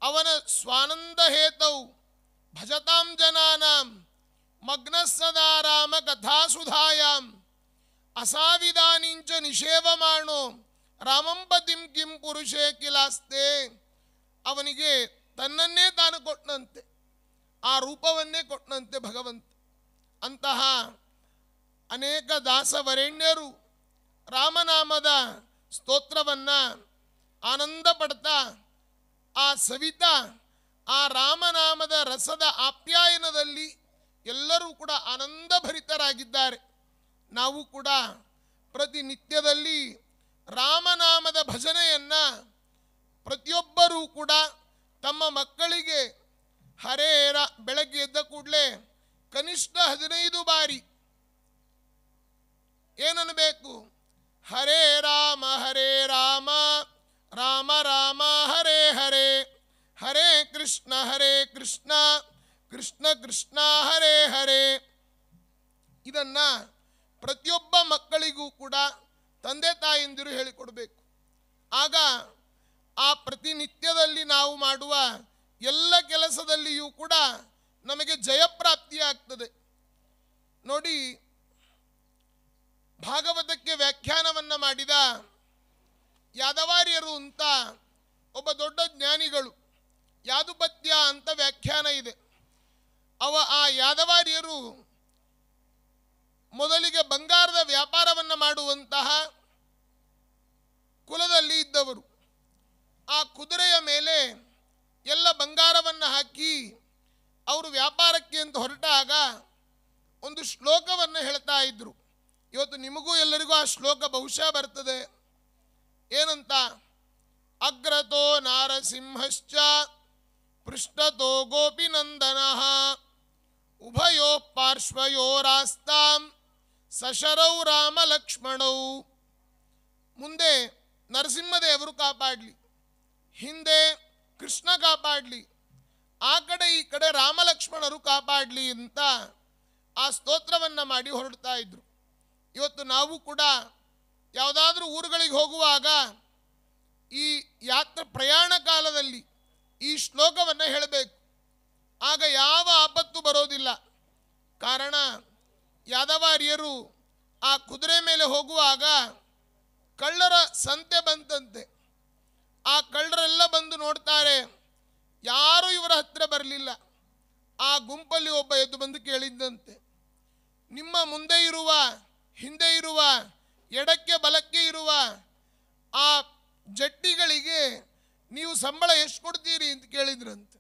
[SPEAKER 1] ಅವನ ಸ್ವಾನಂದ ಹೇತೌ ಭಜತಾಂ ಜನಾನಾಂ ಸದಾರಾಮ ಕಥಾಸುಧಾಯಾಂ ಅಸಾವಿಧಾನಿಂಚ ನಿಷೇವ ಮಾಡೋ ರಾಮಂಪತಿಂ ಕಿಂ ಪುರುಷೇ ಕಿಲಾಸ್ತೆ ಅವನಿಗೆ ತನ್ನನ್ನೇ ತಾನು ಕೊಟ್ಟನಂತೆ ಆ ರೂಪವನ್ನೇ ಕೊಟ್ಟನಂತೆ ಭಗವಂತ ಅಂತಹ ಅನೇಕ ದಾಸವರೆಣ್ಯರು ರಾಮನಾಮದ ಸ್ತೋತ್ರವನ್ನು ಆನಂದ ಪಡ್ತಾ ಆ ಸವಿತಾ ಆ ರಾಮನಾಮದ ರಸದ ಆಪ್ಯಾಯನದಲ್ಲಿ ಎಲ್ಲರೂ ಕೂಡ ಆನಂದ ಭರಿತರಾಗಿದ್ದಾರೆ ನಾವು ಕೂಡ ಪ್ರತಿನಿತ್ಯದಲ್ಲಿ ರಾಮನಾಮದ ಭಜನೆಯನ್ನು ಪ್ರತಿಯೊಬ್ಬರೂ ಕೂಡ ತಮ್ಮ ಮಕ್ಕಳಿಗೆ ಹರೇರ ಬೆಳಗ್ಗೆ ಎದ್ದ ಕೂಡಲೇ ಕನಿಷ್ಠ ಹದಿನೈದು ಬಾರಿ ಏನನ್ನಬೇಕು ಹರೇ ರಾಮ ಹರೇ ರಾಮ ರಾಮ ರಾಮ ಹರೇ ಹರೇ ಹರೇ ಕೃಷ್ಣ ಹರೇ ಕೃಷ್ಣ ಕೃಷ್ಣ ಕೃಷ್ಣ ಹರೇ ಹರೇ ಇದನ್ನು ಪ್ರತಿಯೊಬ್ಬ ಮಕ್ಕಳಿಗೂ ಕೂಡ ತಂದೆ ತಾಯಂದಿರು ಹೇಳಿಕೊಡಬೇಕು ಆಗ ಆ ಪ್ರತಿನಿತ್ಯದಲ್ಲಿ ನಾವು ಮಾಡುವ ಎಲ್ಲ ಕೆಲಸದಲ್ಲಿಯೂ ಕೂಡ ನಮಗೆ ಜಯಪ್ರಾಪ್ತಿಯಾಗ್ತದೆ ನೋಡಿ ಭಾಗವತಕ್ಕೆ ವ್ಯಾಖ್ಯಾನವನ್ನು ಮಾಡಿದ ಯಾದವಾರ್ಯರು ಅಂತ ಒಬ್ಬ ದೊಡ್ಡ ಜ್ಞಾನಿಗಳು ಯಾದುಪತ್ಯ ಅಂತ ವ್ಯಾಖ್ಯಾನ ಇದೆ ಅವ ಆ ಯಾದವಾರ್ಯರು ಮೊದಲಿಗೆ ಬಂಗಾರದ ವ್ಯಾಪಾರವನ್ನು ಮಾಡುವಂತಹ ಕುಲದಲ್ಲಿ ಇದ್ದವರು ಆ ಕುದುರೆಯ ಮೇಲೆ ಎಲ್ಲ ಬಂಗಾರವನ್ನು ಹಾಕಿ ಅವರು ವ್ಯಾಪಾರಕ್ಕೆ ಅಂತ ಹೊರಟಾಗ ಒಂದು ಶ್ಲೋಕವನ್ನು ಹೇಳ್ತಾ ಇದ್ದರು ಇವತ್ತು ನಿಮಗೂ ಎಲ್ಲರಿಗೂ ಆ ಶ್ಲೋಕ ಬಹುಶಃ ಬರ್ತದೆ ಏನಂತ ಅಗ್ರತೋ ನಾರಸಿಂಹಶ್ಚ ಪೃಷ್ಠತೋ ಗೋಪಿನಂದನ ಉಭಯೋ ಪಾರ್ಶ್ವಯೋರಾಸ್ತಾಂ ಸಶರೌ ರಾಮ ಲಕ್ಷ್ಮಣೌ ಮುಂದೆ ನರಸಿಂಹದೇವರು ಕಾಪಾಡಲಿ ಹಿಂದೆ ಕೃಷ್ಣ ಕಾಪಾಡಲಿ ಆ ಕಡೆ ಈ ಕಡೆ ರಾಮಲಕ್ಷ್ಮಣರು ಕಾಪಾಡಲಿ ಅಂತ ಆ ಸ್ತೋತ್ರವನ್ನು ಮಾಡಿ ಹೊರಡ್ತಾ ಇದ್ರು ಇವತ್ತು ನಾವು ಕೂಡ ಯಾವುದಾದ್ರೂ ಊರುಗಳಿಗೆ ಹೋಗುವಾಗ ಈ ಯಾತ್ರ ಪ್ರಯಾಣ ಕಾಲದಲ್ಲಿ ಈ ಶ್ಲೋಕವನ್ನು ಹೇಳಬೇಕು ಆಗ ಯಾವ ಆಪತ್ತು ಬರೋದಿಲ್ಲ ಕಾರಣ ಯಾದವಾರಿಯರು ಆ ಕುದುರೆ ಮೇಲೆ ಹೋಗುವಾಗ ಕಳ್ಳರ ಸಂತೆ ಬಂತಂತೆ ಆ ಕಳ್ಳರೆಲ್ಲ ಬಂದು ನೋಡ್ತಾರೆ ಯಾರೂ ಇವರ ಹತ್ತಿರ ಬರಲಿಲ್ಲ ಆ ಗುಂಪಲ್ಲಿ ಒಬ್ಬ ಎದ್ದು ಬಂದು ಕೇಳಿದ್ದಂತೆ ನಿಮ್ಮ ಮುಂದೆ ಇರುವ ಹಿಂದೆ ಇರುವ ಎಡಕ್ಕೆ ಬಲಕ್ಕೆ ಇರುವ ಆ ಜಟ್ಟಿಗಳಿಗೆ ನೀವು ಸಂಬಳ ಎಷ್ಟು ಕೊಡ್ತೀರಿ ಅಂತ ಕೇಳಿದ್ರಂತೆ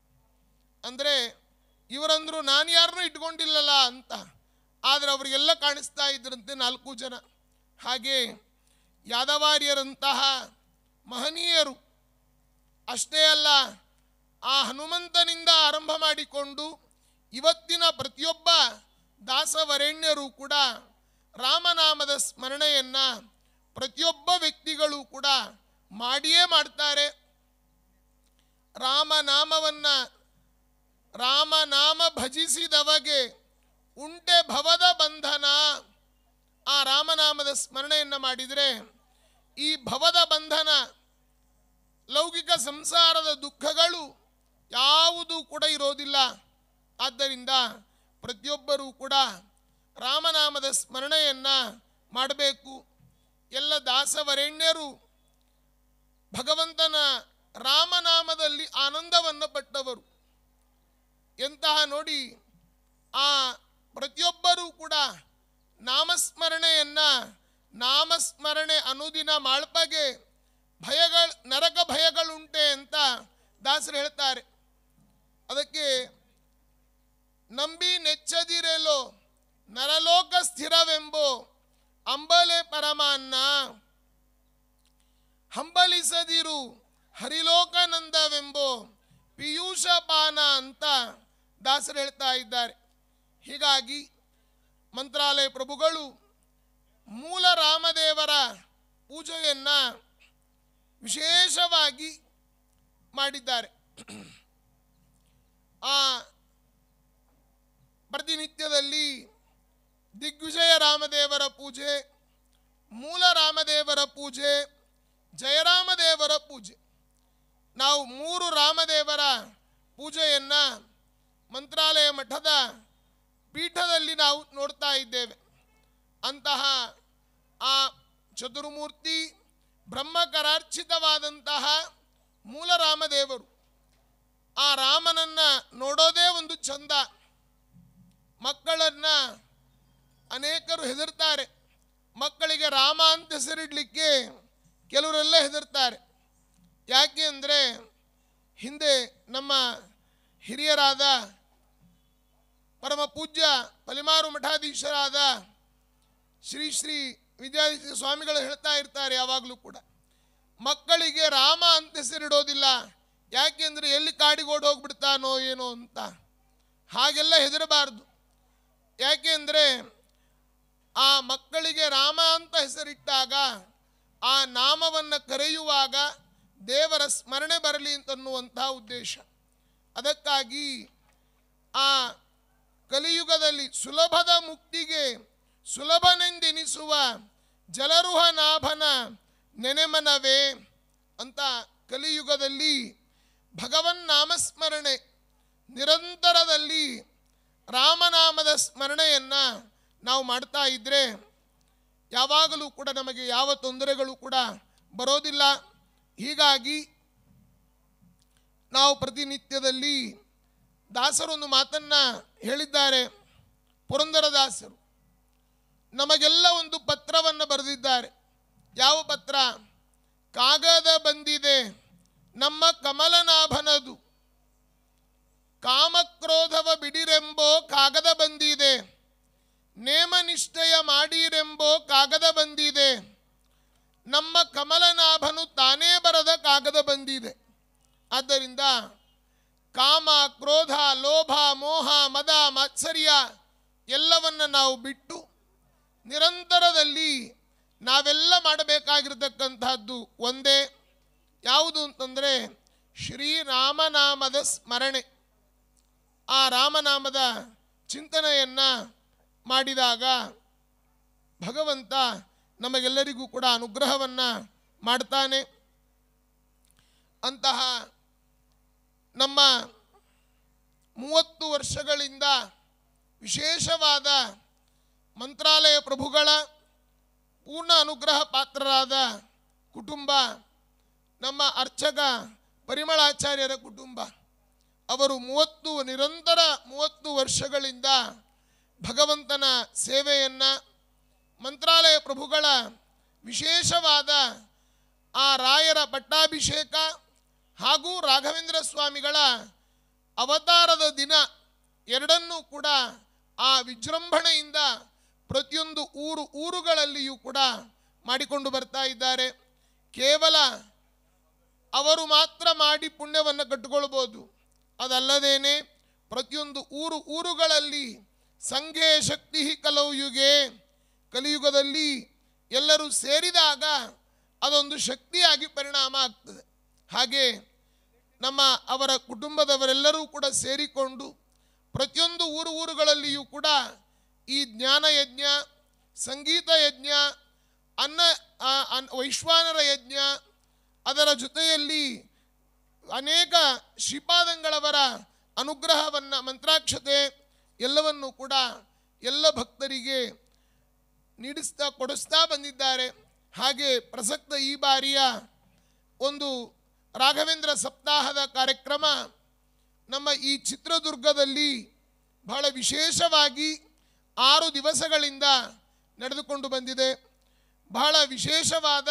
[SPEAKER 1] ಅಂದರೆ ಇವರಂದ್ರು ನಾನು ಯಾರನ್ನೂ ಇಟ್ಕೊಂಡಿಲ್ಲಲ್ಲ ಅಂತ ಆದರೆ ಅವರಿಗೆಲ್ಲ ಕಾಣಿಸ್ತಾ ಇದ್ರಂತೆ ನಾಲ್ಕು ಜನ ಹಾಗೆ ಯಾದವಾರ್ಯರಂತಹ ಮಹನೀಯರು ಅಷ್ಟೇ ಅಲ್ಲ ಆ ಹನುಮಂತನಿಂದ ಆರಂಭ ಮಾಡಿಕೊಂಡು ಇವತ್ತಿನ ಪ್ರತಿಯೊಬ್ಬ ದಾಸವರೆಣ್ಯರು ಕೂಡ ರಾಮನಾಮದ ಸ್ಮರಣೆಯನ್ನು ಪ್ರತಿಯೊಬ್ಬ ವ್ಯಕ್ತಿಗಳು ಕೂಡ ಮಾಡಿಯೇ ಮಾಡ್ತಾರೆ ರಾಮನಾಮವನ್ನು ರಾಮನಾಮ ಭಜಿಸಿದವಗೆ ಉಂಟೆ ಭವದ ಬಂಧನ ಆ ರಾಮನಾಮದ ಸ್ಮರಣೆಯನ್ನು ಮಾಡಿದರೆ ಈ ಭವದ ಬಂಧನ ಲೌಕಿಕ ಸಂಸಾರದ ದುಃಖಗಳು ಯಾವುದೂ ಕೂಡ ಇರೋದಿಲ್ಲ ಆದ್ದರಿಂದ ಪ್ರತಿಯೊಬ್ಬರೂ ಕೂಡ ರಾಮನಾಮದ ಸ್ಮರಣೆಯನ್ನು ಮಾಡಬೇಕು ಎಲ್ಲ ದಾಸವರೆಣ್ಯರು ಭಗವಂತನ ರಾಮನಾಮದಲ್ಲಿ ಆನಂದವನ್ನು ಪಟ್ಟವರು ಎಂತಹ ನೋಡಿ ಆ ಪ್ರತಿಯೊಬ್ಬರೂ ಕೂಡ ನಾಮಸ್ಮರಣೆಯನ್ನು ನಾಮಸ್ಮರಣೆ ಅನುದಿನ ಮಾಳ್ಪಗೆ ಭಯಗಳು ನರಕ ಭಯಗಳುಂಟೆ ಅಂತ ದಾಸರು ಹೇಳ್ತಾರೆ ಅದಕ್ಕೆ ನಂಬಿ ನೆಚ್ಚದಿರಲೋ ನರಲೋಕ ಸ್ಥಿರವೆಂಬು ಅಂಬಲೆ ಪರಮಾನ್ನ ಹಂಬಲಿಸದಿರು ಹರಿಲೋಕಾನಂದವೆಂಬೋ ಪಿಯೂಷ ಪಾನ ಅಂತ ದಾಸರು ಹೇಳ್ತಾ ಇದ್ದಾರೆ ಹೀಗಾಗಿ ಮಂತ್ರಾಲಯ ಪ್ರಭುಗಳು ಮೂಲ ರಾಮದೇವರ ಪೂಜೆಯನ್ನು ವಿಶೇಷವಾಗಿ ಮಾಡಿದ್ದಾರೆ ಆ ಪ್ರತಿನಿತ್ಯದಲ್ಲಿ ದಿಗ್ವಿಜಯ ರಾಮದೇವರ ಪೂಜೆ ಮೂಲ ರಾಮದೇವರ ಪೂಜೆ ಜಯರಾಮದೇವರ ಪೂಜೆ ನಾವು ಮೂರು ರಾಮದೇವರ ಪೂಜೆಯನ್ನು ಮಂತ್ರಾಲಯ ಮಠದ ಪೀಠದಲ್ಲಿ ನಾವು ನೋಡ್ತಾ ಇದ್ದೇವೆ ಅಂತಹ ಆ ಚತುರ್ಮೂರ್ತಿ ಬ್ರಹ್ಮಕರಾರ್ಚಿತವಾದಂತಹ ಮೂಲ ರಾಮದೇವರು ಆ ರಾಮನನ್ನು ನೋಡೋದೇ ಒಂದು ಚಂದ ಮಕ್ಕಳನ್ನು ಅನೇಕರು ಹೆದರ್ತಾರೆ ಮಕ್ಕಳಿಗೆ ರಾಮ ಅಂತ ಹೆಸರಿಡಲಿಕ್ಕೆ ಕೆಲವರೆಲ್ಲ ಹೆದರ್ತಾರೆ ಯಾಕೆ ಅಂದರೆ ಹಿಂದೆ ನಮ್ಮ ಹಿರಿಯರಾದ ಪರಮ ಪೂಜ್ಯ ಪಲಿಮಾರು ಮಠಾಧೀಶರಾದ ಶ್ರೀ ಶ್ರೀ ವಿದ್ಯಾಧೀಶ ಸ್ವಾಮಿಗಳು ಹೇಳ್ತಾ ಇರ್ತಾರೆ ಯಾವಾಗಲೂ ಕೂಡ ಮಕ್ಕಳಿಗೆ ರಾಮ ಅಂತ ಹೆಸರಿಡೋದಿಲ್ಲ ಯಾಕೆಂದರೆ ಎಲ್ಲಿ ಕಾಡಿಗೋಡ್ ಹೋಗ್ಬಿಡ್ತಾನೋ ಏನೋ ಅಂತ ಹಾಗೆಲ್ಲ ಹೆದರಬಾರ್ದು ಯಾಕೆ ಅಂದರೆ ಆ ಮಕ್ಕಳಿಗೆ ರಾಮ ಅಂತ ಹೆಸರಿಟ್ಟಾಗ ಆ ನಾಮವನ್ನು ಕರೆಯುವಾಗ ದೇವರ ಸ್ಮರಣೆ ಬರಲಿ ಅಂತನ್ನುವಂಥ ಉದ್ದೇಶ ಅದಕ್ಕಾಗಿ ಆ ಕಲಿಯುಗದಲ್ಲಿ ಸುಲಭದ ಮುಕ್ತಿಗೆ ಸುಲಭನೆಂದೆನಿಸುವ ನಾಭನ ನೆನೆಮನವೇ ಅಂತ ಕಲಿಯುಗದಲ್ಲಿ ಭಗವನ್ ನಾಮಸ್ಮರಣೆ ನಿರಂತರದಲ್ಲಿ ರಾಮನಾಮದ ಸ್ಮರಣೆಯನ್ನು ನಾವು ಮಾಡ್ತಾ ಇದ್ದರೆ ಯಾವಾಗಲೂ ಕೂಡ ನಮಗೆ ಯಾವ ತೊಂದರೆಗಳು ಕೂಡ ಬರೋದಿಲ್ಲ ಹೀಗಾಗಿ ನಾವು ಪ್ರತಿನಿತ್ಯದಲ್ಲಿ ದಾಸರೊಂದು ಮಾತನ್ನು ಹೇಳಿದ್ದಾರೆ ಪುರಂದರದಾಸರು ನಮಗೆಲ್ಲ ಒಂದು ಪತ್ರವನ್ನು ಬರೆದಿದ್ದಾರೆ ಯಾವ ಪತ್ರ ಕಾಗದ ಬಂದಿದೆ ನಮ್ಮ ಕಮಲನಾಭನದು ಕಾಮಕ್ರೋಧವ ಬಿಡಿರೆಂಬೋ ಕಾಗದ ಬಂದಿದೆ ನೇಮನಿಷ್ಠೆಯ ಮಾಡಿರೆಂಬೋ ಕಾಗದ ಬಂದಿದೆ ನಮ್ಮ ಕಮಲನಾಭನು ತಾನೇ ಬರದ ಕಾಗದ ಬಂದಿದೆ ಆದ್ದರಿಂದ ಕಾಮ ಕ್ರೋಧ ಲೋಭ ಮೋಹ ಮದ ಮಾತ್ಸರ್ಯ ಎಲ್ಲವನ್ನು ನಾವು ಬಿಟ್ಟು ನಿರಂತರದಲ್ಲಿ ನಾವೆಲ್ಲ ಮಾಡಬೇಕಾಗಿರ್ತಕ್ಕಂಥದ್ದು ಒಂದೇ ಯಾವುದು ಅಂತಂದರೆ ಶ್ರೀರಾಮನಾಮದ ಸ್ಮರಣೆ ಆ ರಾಮನಾಮದ ಚಿಂತನೆಯನ್ನು ಮಾಡಿದಾಗ ಭಗವಂತ ನಮಗೆಲ್ಲರಿಗೂ ಕೂಡ ಅನುಗ್ರಹವನ್ನು ಮಾಡ್ತಾನೆ ಅಂತಹ ನಮ್ಮ ಮೂವತ್ತು ವರ್ಷಗಳಿಂದ ವಿಶೇಷವಾದ ಮಂತ್ರಾಲಯ ಪ್ರಭುಗಳ ಪೂರ್ಣ ಅನುಗ್ರಹ ಪಾತ್ರರಾದ ಕುಟುಂಬ ನಮ್ಮ ಅರ್ಚಕ ಪರಿಮಳಾಚಾರ್ಯರ ಕುಟುಂಬ ಅವರು ಮೂವತ್ತು ನಿರಂತರ ಮೂವತ್ತು ವರ್ಷಗಳಿಂದ ಭಗವಂತನ ಸೇವೆಯನ್ನು ಮಂತ್ರಾಲಯ ಪ್ರಭುಗಳ ವಿಶೇಷವಾದ ಆ ರಾಯರ ಪಟ್ಟಾಭಿಷೇಕ ಹಾಗೂ ರಾಘವೇಂದ್ರ ಸ್ವಾಮಿಗಳ ಅವತಾರದ ದಿನ ಎರಡನ್ನೂ ಕೂಡ ಆ ವಿಜೃಂಭಣೆಯಿಂದ ಪ್ರತಿಯೊಂದು ಊರು ಊರುಗಳಲ್ಲಿಯೂ ಕೂಡ ಮಾಡಿಕೊಂಡು ಬರ್ತಾ ಇದ್ದಾರೆ ಕೇವಲ ಅವರು ಮಾತ್ರ ಮಾಡಿ ಪುಣ್ಯವನ್ನು ಕಟ್ಟಿಕೊಳ್ಬೋದು ಅದಲ್ಲದೇನೆ ಪ್ರತಿಯೊಂದು ಊರು ಊರುಗಳಲ್ಲಿ ಸಂಘೆ ಶಕ್ತಿ ಕಲವು ಯುಗೆ ಕಲಿಯುಗದಲ್ಲಿ ಎಲ್ಲರೂ ಸೇರಿದಾಗ ಅದೊಂದು ಶಕ್ತಿಯಾಗಿ ಪರಿಣಾಮ ಆಗ್ತದೆ ಹಾಗೆ ನಮ್ಮ ಅವರ ಕುಟುಂಬದವರೆಲ್ಲರೂ ಕೂಡ ಸೇರಿಕೊಂಡು ಪ್ರತಿಯೊಂದು ಊರು ಊರುಗಳಲ್ಲಿಯೂ ಕೂಡ ಈ ಜ್ಞಾನ ಯಜ್ಞ ಸಂಗೀತ ಯಜ್ಞ ಅನ್ನ ವೈಶ್ವಾನರ ಯಜ್ಞ ಅದರ ಜೊತೆಯಲ್ಲಿ ಅನೇಕ ಶ್ರೀಪಾದಂಗಳವರ ಅನುಗ್ರಹವನ್ನು ಮಂತ್ರಾಕ್ಷತೆ ಎಲ್ಲವನ್ನು ಕೂಡ ಎಲ್ಲ ಭಕ್ತರಿಗೆ ನೀಡಿಸ್ತಾ ಕೊಡಿಸ್ತಾ ಬಂದಿದ್ದಾರೆ ಹಾಗೆ ಪ್ರಸಕ್ತ ಈ ಬಾರಿಯ ಒಂದು ರಾಘವೇಂದ್ರ ಸಪ್ತಾಹದ ಕಾರ್ಯಕ್ರಮ ನಮ್ಮ ಈ ಚಿತ್ರದುರ್ಗದಲ್ಲಿ ಬಹಳ ವಿಶೇಷವಾಗಿ ಆರು ದಿವಸಗಳಿಂದ ನಡೆದುಕೊಂಡು ಬಂದಿದೆ ಬಹಳ ವಿಶೇಷವಾದ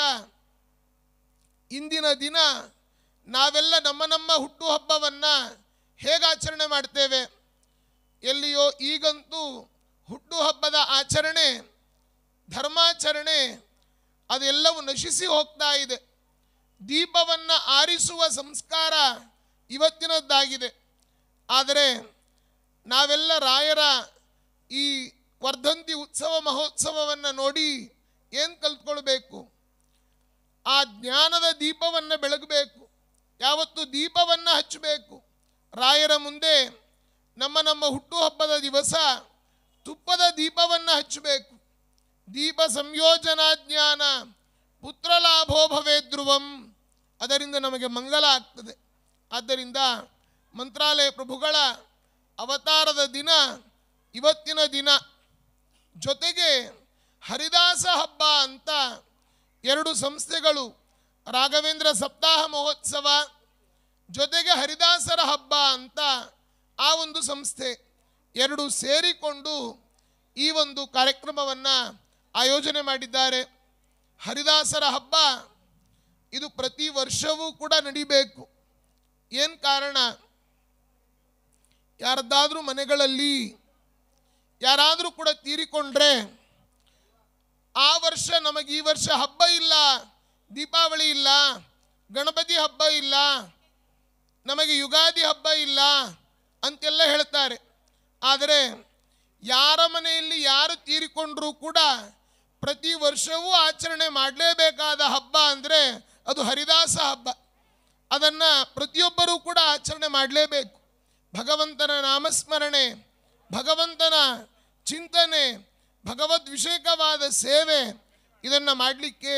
[SPEAKER 1] ಇಂದಿನ ದಿನ ನಾವೆಲ್ಲ ನಮ್ಮ ನಮ್ಮ ಹುಟ್ಟುಹಬ್ಬವನ್ನು ಹೇಗೆ ಆಚರಣೆ ಮಾಡ್ತೇವೆ ಎಲ್ಲಿಯೋ ಈಗಂತೂ ಹುಟ್ಟುಹಬ್ಬದ ಆಚರಣೆ ಧರ್ಮಾಚರಣೆ ಅದೆಲ್ಲವೂ ನಶಿಸಿ ಹೋಗ್ತಾ ಇದೆ ದೀಪವನ್ನು ಆರಿಸುವ ಸಂಸ್ಕಾರ ಇವತ್ತಿನದ್ದಾಗಿದೆ ಆದರೆ ನಾವೆಲ್ಲ ರಾಯರ ಈ ವರ್ಧಂತಿ ಉತ್ಸವ ಮಹೋತ್ಸವವನ್ನು ನೋಡಿ ಏನು ಕಲ್ತ್ಕೊಳ್ಬೇಕು ಆ ಜ್ಞಾನದ ದೀಪವನ್ನು ಬೆಳಗಬೇಕು ಯಾವತ್ತು ದೀಪವನ್ನು ಹಚ್ಚಬೇಕು ರಾಯರ ಮುಂದೆ ನಮ್ಮ ನಮ್ಮ ಹುಟ್ಟುಹಬ್ಬದ ದಿವಸ ತುಪ್ಪದ ದೀಪವನ್ನು ಹಚ್ಚಬೇಕು ದೀಪ ಸಂಯೋಜನಾ ಜ್ಞಾನ ಪುತ್ರ ಧ್ರುವಂ ಅದರಿಂದ ನಮಗೆ ಮಂಗಲ ಆಗ್ತದೆ ಆದ್ದರಿಂದ ಮಂತ್ರಾಲಯ ಪ್ರಭುಗಳ ಅವತಾರದ ದಿನ ಇವತ್ತಿನ ದಿನ ಜೊತೆಗೆ ಹರಿದಾಸ ಹಬ್ಬ ಅಂತ ಎರಡು ಸಂಸ್ಥೆಗಳು ರಾಘವೇಂದ್ರ ಸಪ್ತಾಹ ಮಹೋತ್ಸವ ಜೊತೆಗೆ ಹರಿದಾಸರ ಹಬ್ಬ ಅಂತ ಆ ಒಂದು ಸಂಸ್ಥೆ ಎರಡು ಸೇರಿಕೊಂಡು ಈ ಒಂದು ಕಾರ್ಯಕ್ರಮವನ್ನು ಆಯೋಜನೆ ಮಾಡಿದ್ದಾರೆ ಹರಿದಾಸರ ಹಬ್ಬ ಇದು ಪ್ರತಿ ವರ್ಷವೂ ಕೂಡ ನಡಿಬೇಕು ಏನು ಕಾರಣ ಯಾರದ್ದಾದರೂ ಮನೆಗಳಲ್ಲಿ ಯಾರಾದರೂ ಕೂಡ ತೀರಿಕೊಂಡ್ರೆ ಆ ವರ್ಷ ನಮಗೆ ಈ ವರ್ಷ ಹಬ್ಬ ಇಲ್ಲ ದೀಪಾವಳಿ ಇಲ್ಲ ಗಣಪತಿ ಹಬ್ಬ ಇಲ್ಲ ನಮಗೆ ಯುಗಾದಿ ಹಬ್ಬ ಇಲ್ಲ ಅಂತೆಲ್ಲ ಹೇಳ್ತಾರೆ ಆದರೆ ಯಾರ ಮನೆಯಲ್ಲಿ ಯಾರು ತೀರಿಕೊಂಡರೂ ಕೂಡ ಪ್ರತಿ ವರ್ಷವೂ ಆಚರಣೆ ಮಾಡಲೇಬೇಕಾದ ಹಬ್ಬ ಅಂದರೆ ಅದು ಹರಿದಾಸ ಹಬ್ಬ ಅದನ್ನು ಪ್ರತಿಯೊಬ್ಬರೂ ಕೂಡ ಆಚರಣೆ ಮಾಡಲೇಬೇಕು ಭಗವಂತನ ನಾಮಸ್ಮರಣೆ ಭಗವಂತನ ಚಿಂತನೆ ಭಗವದ್ವಿಷೇಕವಾದ ಸೇವೆ ಇದನ್ನು ಮಾಡಲಿಕ್ಕೆ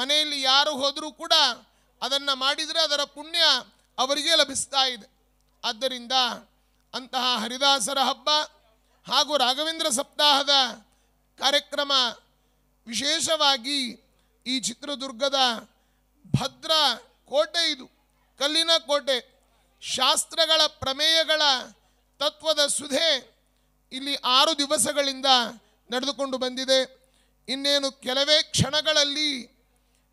[SPEAKER 1] ಮನೆಯಲ್ಲಿ ಯಾರು ಹೋದರೂ ಕೂಡ ಅದನ್ನು ಮಾಡಿದರೆ ಅದರ ಪುಣ್ಯ ಅವರಿಗೆ ಲಭಿಸ್ತಾ ಇದೆ ಆದ್ದರಿಂದ ಅಂತಹ ಹರಿದಾಸರ ಹಬ್ಬ ಹಾಗೂ ರಾಘವೇಂದ್ರ ಸಪ್ತಾಹದ ಕಾರ್ಯಕ್ರಮ ವಿಶೇಷವಾಗಿ ಈ ಚಿತ್ರದುರ್ಗದ ಭದ್ರ ಕೋಟೆ ಇದು ಕಲ್ಲಿನ ಕೋಟೆ ಶಾಸ್ತ್ರಗಳ ಪ್ರಮೇಯಗಳ ತತ್ವದ ಸುಧೆ ಇಲ್ಲಿ ಆರು ದಿವಸಗಳಿಂದ ನಡೆದುಕೊಂಡು ಬಂದಿದೆ ಇನ್ನೇನು ಕೆಲವೇ ಕ್ಷಣಗಳಲ್ಲಿ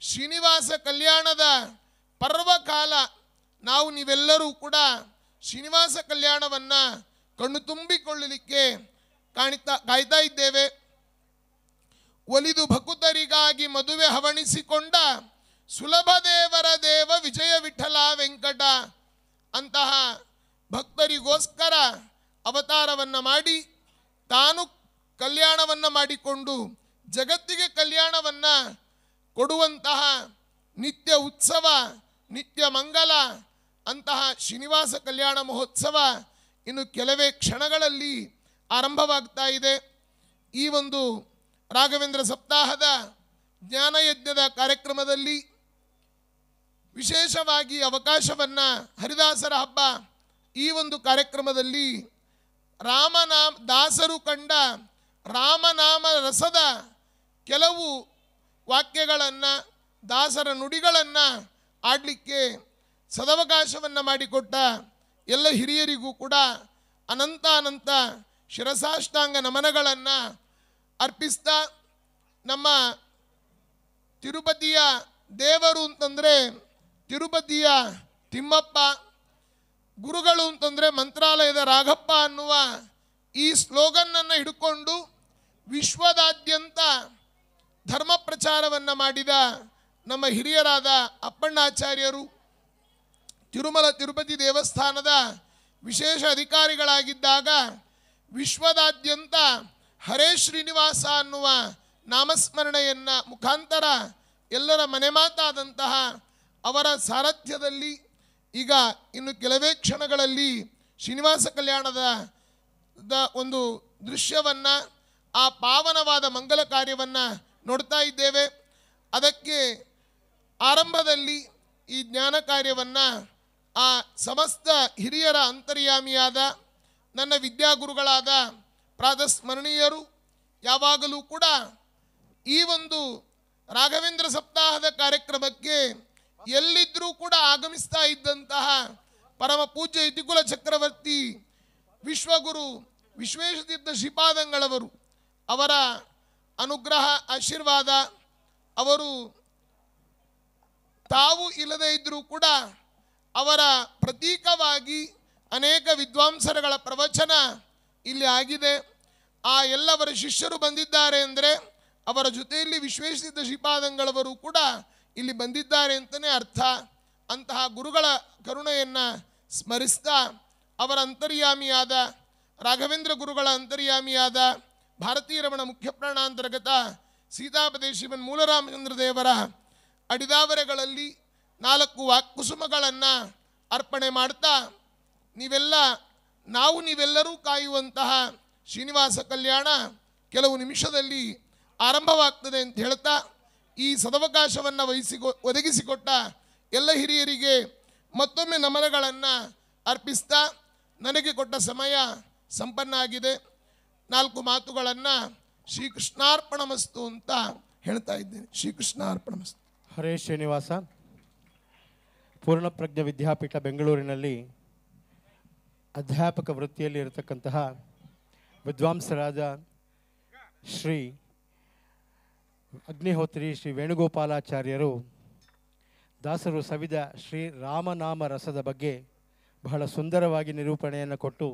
[SPEAKER 1] ಶ್ರೀನಿವಾಸ ಕಲ್ಯಾಣದ ಪರ್ವಕಾಲ ನಾವು ನೀವೆಲ್ಲರೂ ಕೂಡ ಶ್ರೀನಿವಾಸ ಕಲ್ಯಾಣವನ್ನ ಕಣ್ಣು ತುಂಬಿಕೊಳ್ಳಲಿಕ್ಕೆ ಕಾಣಿತಾ ಕಾಯ್ತಾ ಇದ್ದೇವೆ ಒಲಿದು ಭಕುತರಿಗಾಗಿ ಮದುವೆ ಹವಣಿಸಿಕೊಂಡ ಸುಲಭ ದೇವರ ದೇವ ವಿಜಯ ವಿಠಲ ವೆಂಕಟ ಅಂತಹ ಭಕ್ತರಿಗೋಸ್ಕರ ಅವತಾರವನ್ನು ಮಾಡಿ ತಾನು ಕಲ್ಯಾಣವನ್ನು ಮಾಡಿಕೊಂಡು ಜಗತ್ತಿಗೆ ಕಲ್ಯಾಣವನ್ನು ಕೊಡುವಂತಹ ನಿತ್ಯ ಉತ್ಸವ ನಿತ್ಯ ಮಂಗಲ ಅಂತಹ ಶ್ರೀನಿವಾಸ ಕಲ್ಯಾಣ ಮಹೋತ್ಸವ ಇನ್ನು ಕೆಲವೇ ಕ್ಷಣಗಳಲ್ಲಿ ಆರಂಭವಾಗ್ತಾ ಇದೆ ಈ ಒಂದು ರಾಘವೇಂದ್ರ ಸಪ್ತಾಹದ ಜ್ಞಾನಯಜ್ಞದ ಕಾರ್ಯಕ್ರಮದಲ್ಲಿ ವಿಶೇಷವಾಗಿ ಅವಕಾಶವನ್ನು ಹರಿದಾಸರ ಹಬ್ಬ ಈ ಒಂದು ಕಾರ್ಯಕ್ರಮದಲ್ಲಿ ರಾಮನಾಮ ದಾಸರು ಕಂಡ ರಾಮನಾಮ ರಸದ ಕೆಲವು ವಾಕ್ಯಗಳನ್ನು ದಾಸರ ನುಡಿಗಳನ್ನು ಆಡಲಿಕ್ಕೆ ಸದವಕಾಶವನ್ನು ಮಾಡಿಕೊಟ್ಟ ಎಲ್ಲ ಹಿರಿಯರಿಗೂ ಕೂಡ ಅನಂತ ಅನಂತ ಶಿರಸಾಷ್ಟಾಂಗ ನಮನಗಳನ್ನು ಅರ್ಪಿಸ್ತಾ ನಮ್ಮ ತಿರುಪತಿಯ ದೇವರು ಅಂತಂದರೆ ತಿರುಪತಿಯ ತಿಮ್ಮಪ್ಪ ಗುರುಗಳು ಅಂತಂದರೆ ಮಂತ್ರಾಲಯದ ರಾಘಪ್ಪ ಅನ್ನುವ ಈ ಸ್ಲೋಗನ್ನನ್ನು ಹಿಡ್ಕೊಂಡು ವಿಶ್ವದಾದ್ಯಂತ ಧರ್ಮ ಪ್ರಚಾರವನ್ನು ಮಾಡಿದ ನಮ್ಮ ಹಿರಿಯರಾದ ಅಪ್ಪಣ್ಣಾಚಾರ್ಯರು ತಿರುಮಲ ತಿರುಪತಿ ದೇವಸ್ಥಾನದ ವಿಶೇಷ ಅಧಿಕಾರಿಗಳಾಗಿದ್ದಾಗ ವಿಶ್ವದಾದ್ಯಂತ ಹರೇ ಶ್ರೀನಿವಾಸ ಅನ್ನುವ ನಾಮಸ್ಮರಣೆಯನ್ನು ಮುಖಾಂತರ ಎಲ್ಲರ ಮನೆ ಮಾತಾದಂತಹ ಅವರ ಸಾರಥ್ಯದಲ್ಲಿ ಈಗ ಇನ್ನು ಕೆಲವೇ ಕ್ಷಣಗಳಲ್ಲಿ ಶ್ರೀನಿವಾಸ ಕಲ್ಯಾಣದ ದ ಒಂದು ದೃಶ್ಯವನ್ನು ಆ ಪಾವನವಾದ ಮಂಗಲ ಕಾರ್ಯವನ್ನು ನೋಡ್ತಾ ಇದ್ದೇವೆ ಅದಕ್ಕೆ ಆರಂಭದಲ್ಲಿ ಈ ಜ್ಞಾನ ಕಾರ್ಯವನ್ನು ಆ ಸಮಸ್ತ ಹಿರಿಯರ ಅಂತರ್ಯಾಮಿಯಾದ ನನ್ನ ವಿದ್ಯಾಗುರುಗಳಾದ ಪ್ರಾದಸ್ಮರಣೀಯರು ಯಾವಾಗಲೂ ಕೂಡ ಈ ಒಂದು ರಾಘವೇಂದ್ರ ಸಪ್ತಾಹದ ಕಾರ್ಯಕ್ರಮಕ್ಕೆ ಎಲ್ಲಿದ್ದರೂ ಕೂಡ ಆಗಮಿಸ್ತಾ ಇದ್ದಂತಹ ಪರಮ ಪೂಜ್ಯ ಇತಿಕುಲ ಚಕ್ರವರ್ತಿ ವಿಶ್ವಗುರು ವಿಶ್ವೇಶತೀರ್ಥ ಶ್ರೀಪಾದಂಗಳವರು ಅವರ ಅನುಗ್ರಹ ಆಶೀರ್ವಾದ ಅವರು ತಾವು ಇಲ್ಲದೇ ಇದ್ದರೂ ಕೂಡ ಅವರ ಪ್ರತೀಕವಾಗಿ ಅನೇಕ ವಿದ್ವಾಂಸರುಗಳ ಪ್ರವಚನ ಇಲ್ಲಿ ಆಗಿದೆ ಆ ಎಲ್ಲವರ ಶಿಷ್ಯರು ಬಂದಿದ್ದಾರೆ ಅಂದರೆ ಅವರ ಜೊತೆಯಲ್ಲಿ ವಿಶ್ವೇಶಿತ ಶ್ರೀಪಾದಂಗಳವರು ಕೂಡ ಇಲ್ಲಿ ಬಂದಿದ್ದಾರೆ ಅಂತಲೇ ಅರ್ಥ ಅಂತಹ ಗುರುಗಳ ಕರುಣೆಯನ್ನು ಸ್ಮರಿಸ್ತಾ ಅವರ ಅಂತರ್ಯಾಮಿಯಾದ ರಾಘವೇಂದ್ರ ಗುರುಗಳ ಅಂತರ್ಯಾಮಿಯಾದ ರಮಣ ಮುಖ್ಯ ಪ್ರಾಣಾಂತರ್ಗತ ಶಿವನ್ ಮೂಲರಾಮಚಂದ್ರ ದೇವರ ಅಡಿದಾವರೆಗಳಲ್ಲಿ ನಾಲ್ಕು ಕುಸುಮಗಳನ್ನು ಅರ್ಪಣೆ ಮಾಡ್ತಾ ನೀವೆಲ್ಲ ನಾವು ನೀವೆಲ್ಲರೂ ಕಾಯುವಂತಹ ಶ್ರೀನಿವಾಸ ಕಲ್ಯಾಣ ಕೆಲವು ನಿಮಿಷದಲ್ಲಿ ಆರಂಭವಾಗ್ತದೆ ಅಂತ ಹೇಳ್ತಾ ಈ ಸದವಕಾಶವನ್ನು ವಹಿಸಿ ಒದಗಿಸಿಕೊಟ್ಟ ಎಲ್ಲ ಹಿರಿಯರಿಗೆ ಮತ್ತೊಮ್ಮೆ ನಮನಗಳನ್ನು ಅರ್ಪಿಸ್ತಾ ನನಗೆ ಕೊಟ್ಟ ಸಮಯ ಸಂಪನ್ನ ಆಗಿದೆ ನಾಲ್ಕು ಮಾತುಗಳನ್ನು ಶ್ರೀಕೃಷ್ಣಾರ್ಪಣ ಮಸ್ತು ಅಂತ ಹೇಳ್ತಾ ಇದ್ದೇನೆ ಶ್ರೀಕೃಷ್ಣಾರ್ಪಣ ಮಸ್ತು ಹರೇ ಶ್ರೀನಿವಾಸ ಪೂರ್ಣಪ್ರಜ್ಞ ವಿದ್ಯಾಪೀಠ ಬೆಂಗಳೂರಿನಲ್ಲಿ ಅಧ್ಯಾಪಕ ವೃತ್ತಿಯಲ್ಲಿ ಇರತಕ್ಕಂತಹ ವಿದ್ವಾಂಸರಾದ ಶ್ರೀ ಅಗ್ನಿಹೋತ್ರಿ ಶ್ರೀ ವೇಣುಗೋಪಾಲಾಚಾರ್ಯರು ದಾಸರು ಸವಿದ ಶ್ರೀ ರಾಮನಾಮ ರಸದ ಬಗ್ಗೆ ಬಹಳ ಸುಂದರವಾಗಿ ನಿರೂಪಣೆಯನ್ನು ಕೊಟ್ಟು